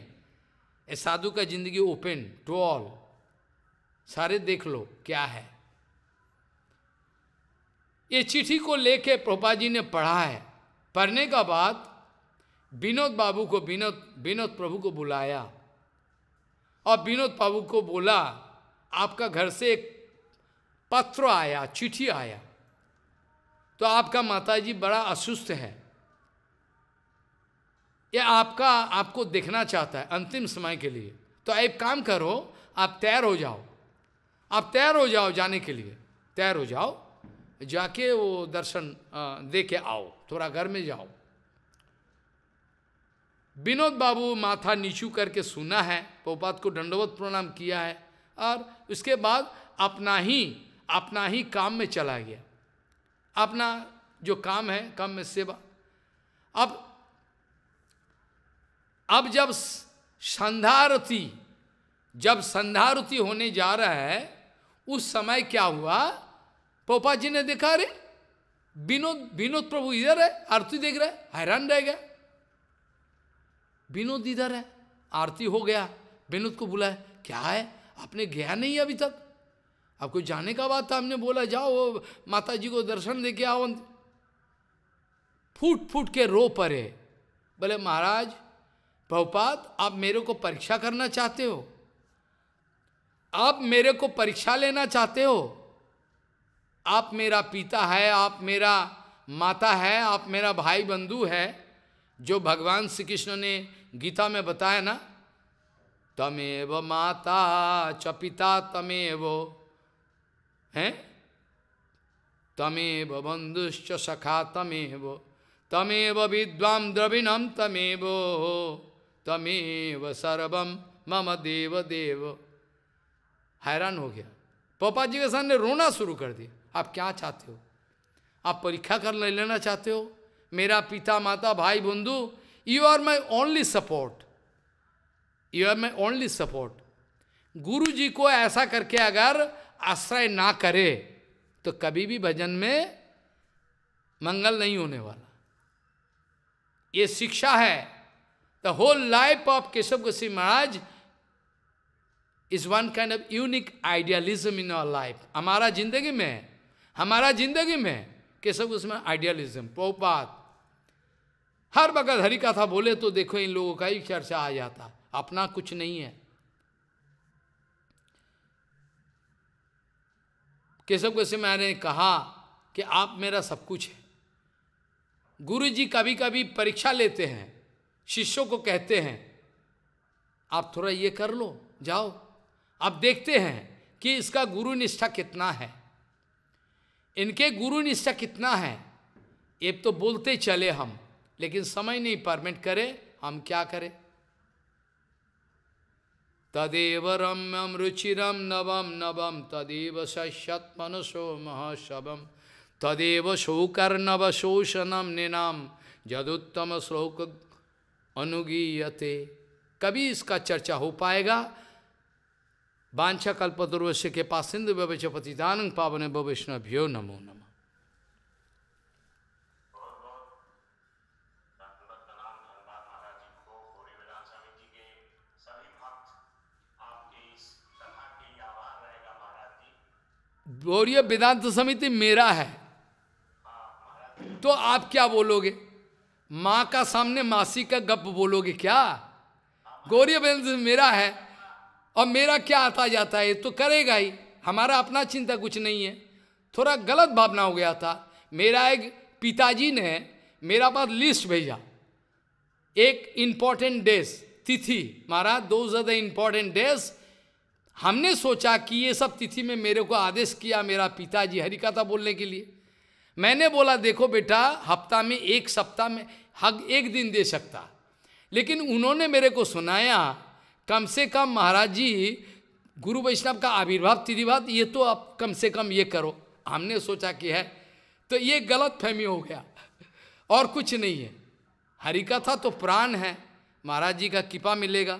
ये साधु का जिंदगी ओपन टू ऑल सारे देख लो क्या है ये चिट्ठी को लेके प्रोपा जी ने पढ़ा है पढ़ने का बाद विनोद बाबू को विनोद विनोद प्रभु को बुलाया और विनोद बाबू को बोला आपका घर से एक पत्र आया चिट्ठी आया तो आपका माताजी बड़ा असुस्थ है या आपका आपको देखना चाहता है अंतिम समय के लिए तो एक काम करो आप तैयार हो जाओ आप तैयार हो जाओ जाने के लिए तैयार हो जाओ जाके वो दर्शन दे के आओ थोड़ा घर में जाओ विनोद बाबू माथा नीचू करके सुना है पोपात को दंडवत प्रणाम किया है और उसके बाद अपना ही अपना ही काम में चला गया अपना जो काम है काम में सेवा अब अब जब संध्यारती जब संध्यारती होने जा रहा है उस समय क्या हुआ पोपा जी ने देखा रे विनोद विनोद प्रभु इधर है आरती देख रहे है हैरान रह गया विनोद इधर है आरती हो गया विनोद को बुलाया क्या है आपने गया नहीं अभी तक आपको जाने का बात था हमने बोला जाओ माता जी को दर्शन दे आओ फूट फूट के रो पड़े बोले महाराज बहुपात आप मेरे को परीक्षा करना चाहते हो आप मेरे को परीक्षा लेना चाहते हो आप मेरा पिता है आप मेरा माता है आप मेरा भाई बंधु है जो भगवान श्री कृष्ण ने गीता में बताया ना तमेव माता च पिता तमेव हैं तमेव बंधुश्च सखा तमेव तमेव विद्वाम द्रविणम तमेव तमेव सर्वम मम देव देव हैरान हो गया पापा जी के सामने रोना शुरू कर दिया आप क्या चाहते हो आप परीक्षा कर ले लेना चाहते हो मेरा पिता माता भाई बंधु you are my only support you are my only support गुरु जी को ऐसा करके अगर आश्रय ना करे तो कभी भी भजन में मंगल नहीं होने वाला ये शिक्षा है The whole life of Keshav Goswami Maharaj is one kind of unique idealism in our life. हमारा जिंदगी में हमारा जिंदगी में केशव उसमें आइडियलिज्म प्रभुपात हर वक्त हरी कथा बोले तो देखो इन लोगों का ही चर्चा आ जाता अपना कुछ नहीं है केशव गोस्वामी महाराज ने कहा कि आप मेरा सब कुछ है गुरु जी कभी कभी परीक्षा लेते हैं शिष्यों को कहते हैं आप थोड़ा ये कर लो जाओ आप देखते हैं कि इसका गुरु निष्ठा कितना है इनके गुरु निष्ठा कितना है ये तो बोलते चले हम लेकिन समय नहीं परमिट करे हम क्या करें तदेव रम्यम रुचिरम नवम नवम तदेव सशत मनुषो महाशवम तदेव शोकर्णव शोषणम निनाम जदुत्तम श्लोक अनुगीयते कभी इसका चर्चा हो पाएगा बांछा कल्प दुर्वश्य के पास सिंधु व्यवच दान पावन भ्यो नमो नम वेदांत समिति मेरा है तो आप क्या बोलोगे माँ का सामने मासी का गप बोलोगे क्या गौरी बहन मेरा है और मेरा क्या आता जाता है तो करेगा ही हमारा अपना चिंता कुछ नहीं है थोड़ा गलत भावना हो गया था मेरा एक पिताजी ने मेरा पास लिस्ट भेजा एक इम्पॉर्टेंट डेस तिथि महाराज दो ज़्यादा इम्पॉर्टेंट डेस हमने सोचा कि ये सब तिथि में मेरे को आदेश किया मेरा पिताजी हरिकथा बोलने के लिए मैंने बोला देखो बेटा हफ्ता में एक सप्ताह में हक एक दिन दे सकता लेकिन उन्होंने मेरे को सुनाया कम से कम महाराज जी गुरु वैष्णव का आविर्भाव तिरिभाव ये तो आप कम से कम ये करो हमने सोचा कि है तो ये गलत फहमी हो गया और कुछ नहीं है हरिकथा तो प्राण है महाराज जी का कृपा मिलेगा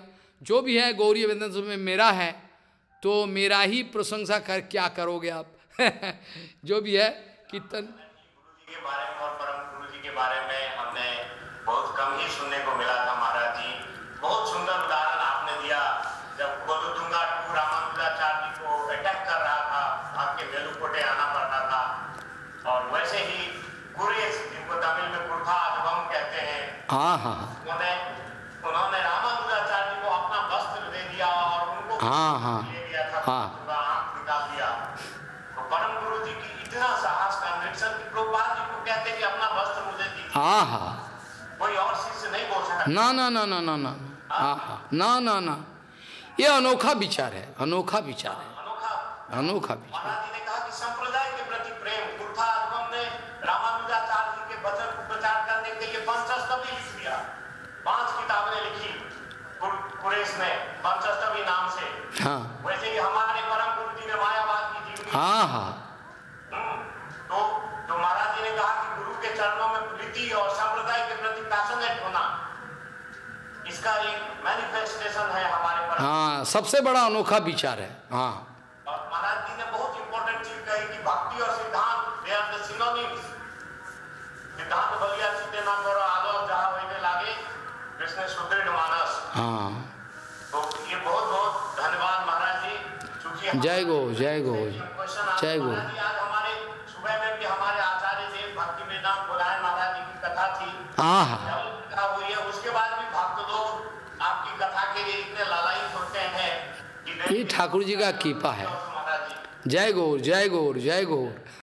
जो भी है गौरी वेदन में मेरा है तो मेरा ही प्रशंसा कर क्या करोगे आप <laughs> जो भी है कीर्तन बारे में हमने बहुत कम ही सुनने को मिला था महाराज जी बहुत सुंदर उदाहरण ना ना ना ना ना ना हाँ हाँ ना ना ना ये अनोखा विचार है अनोखा विचार है अनोखा विचार संप्रदाय के प्रति प्रेम ने रामानुजाचार्य के वचन को प्रचार करने के लिए लिख दिया पांच किताबें लिखी ने नाम से हाँ वैसे ही हमारे परम गुरु जी ने मायावाद की जीवनी हाँ हाँ इसका एक मैनिफेस्टेशन है हमारे पर हाँ सबसे बड़ा अनोखा विचार है हाँ महाराज जी ने बहुत चीज कही कि भक्ति और सिद्धांत आर द सिनोनिम्स सिद्धांत बलिया आलो जहाँ होने कृष्ण सुदृढ़ मानस हाँ तो ये बहुत बहुत धन्यवाद महाराज जी जय गो जय गो जय गो ठाकुर जी का कृपा है जय गौर जय गौर जय गौर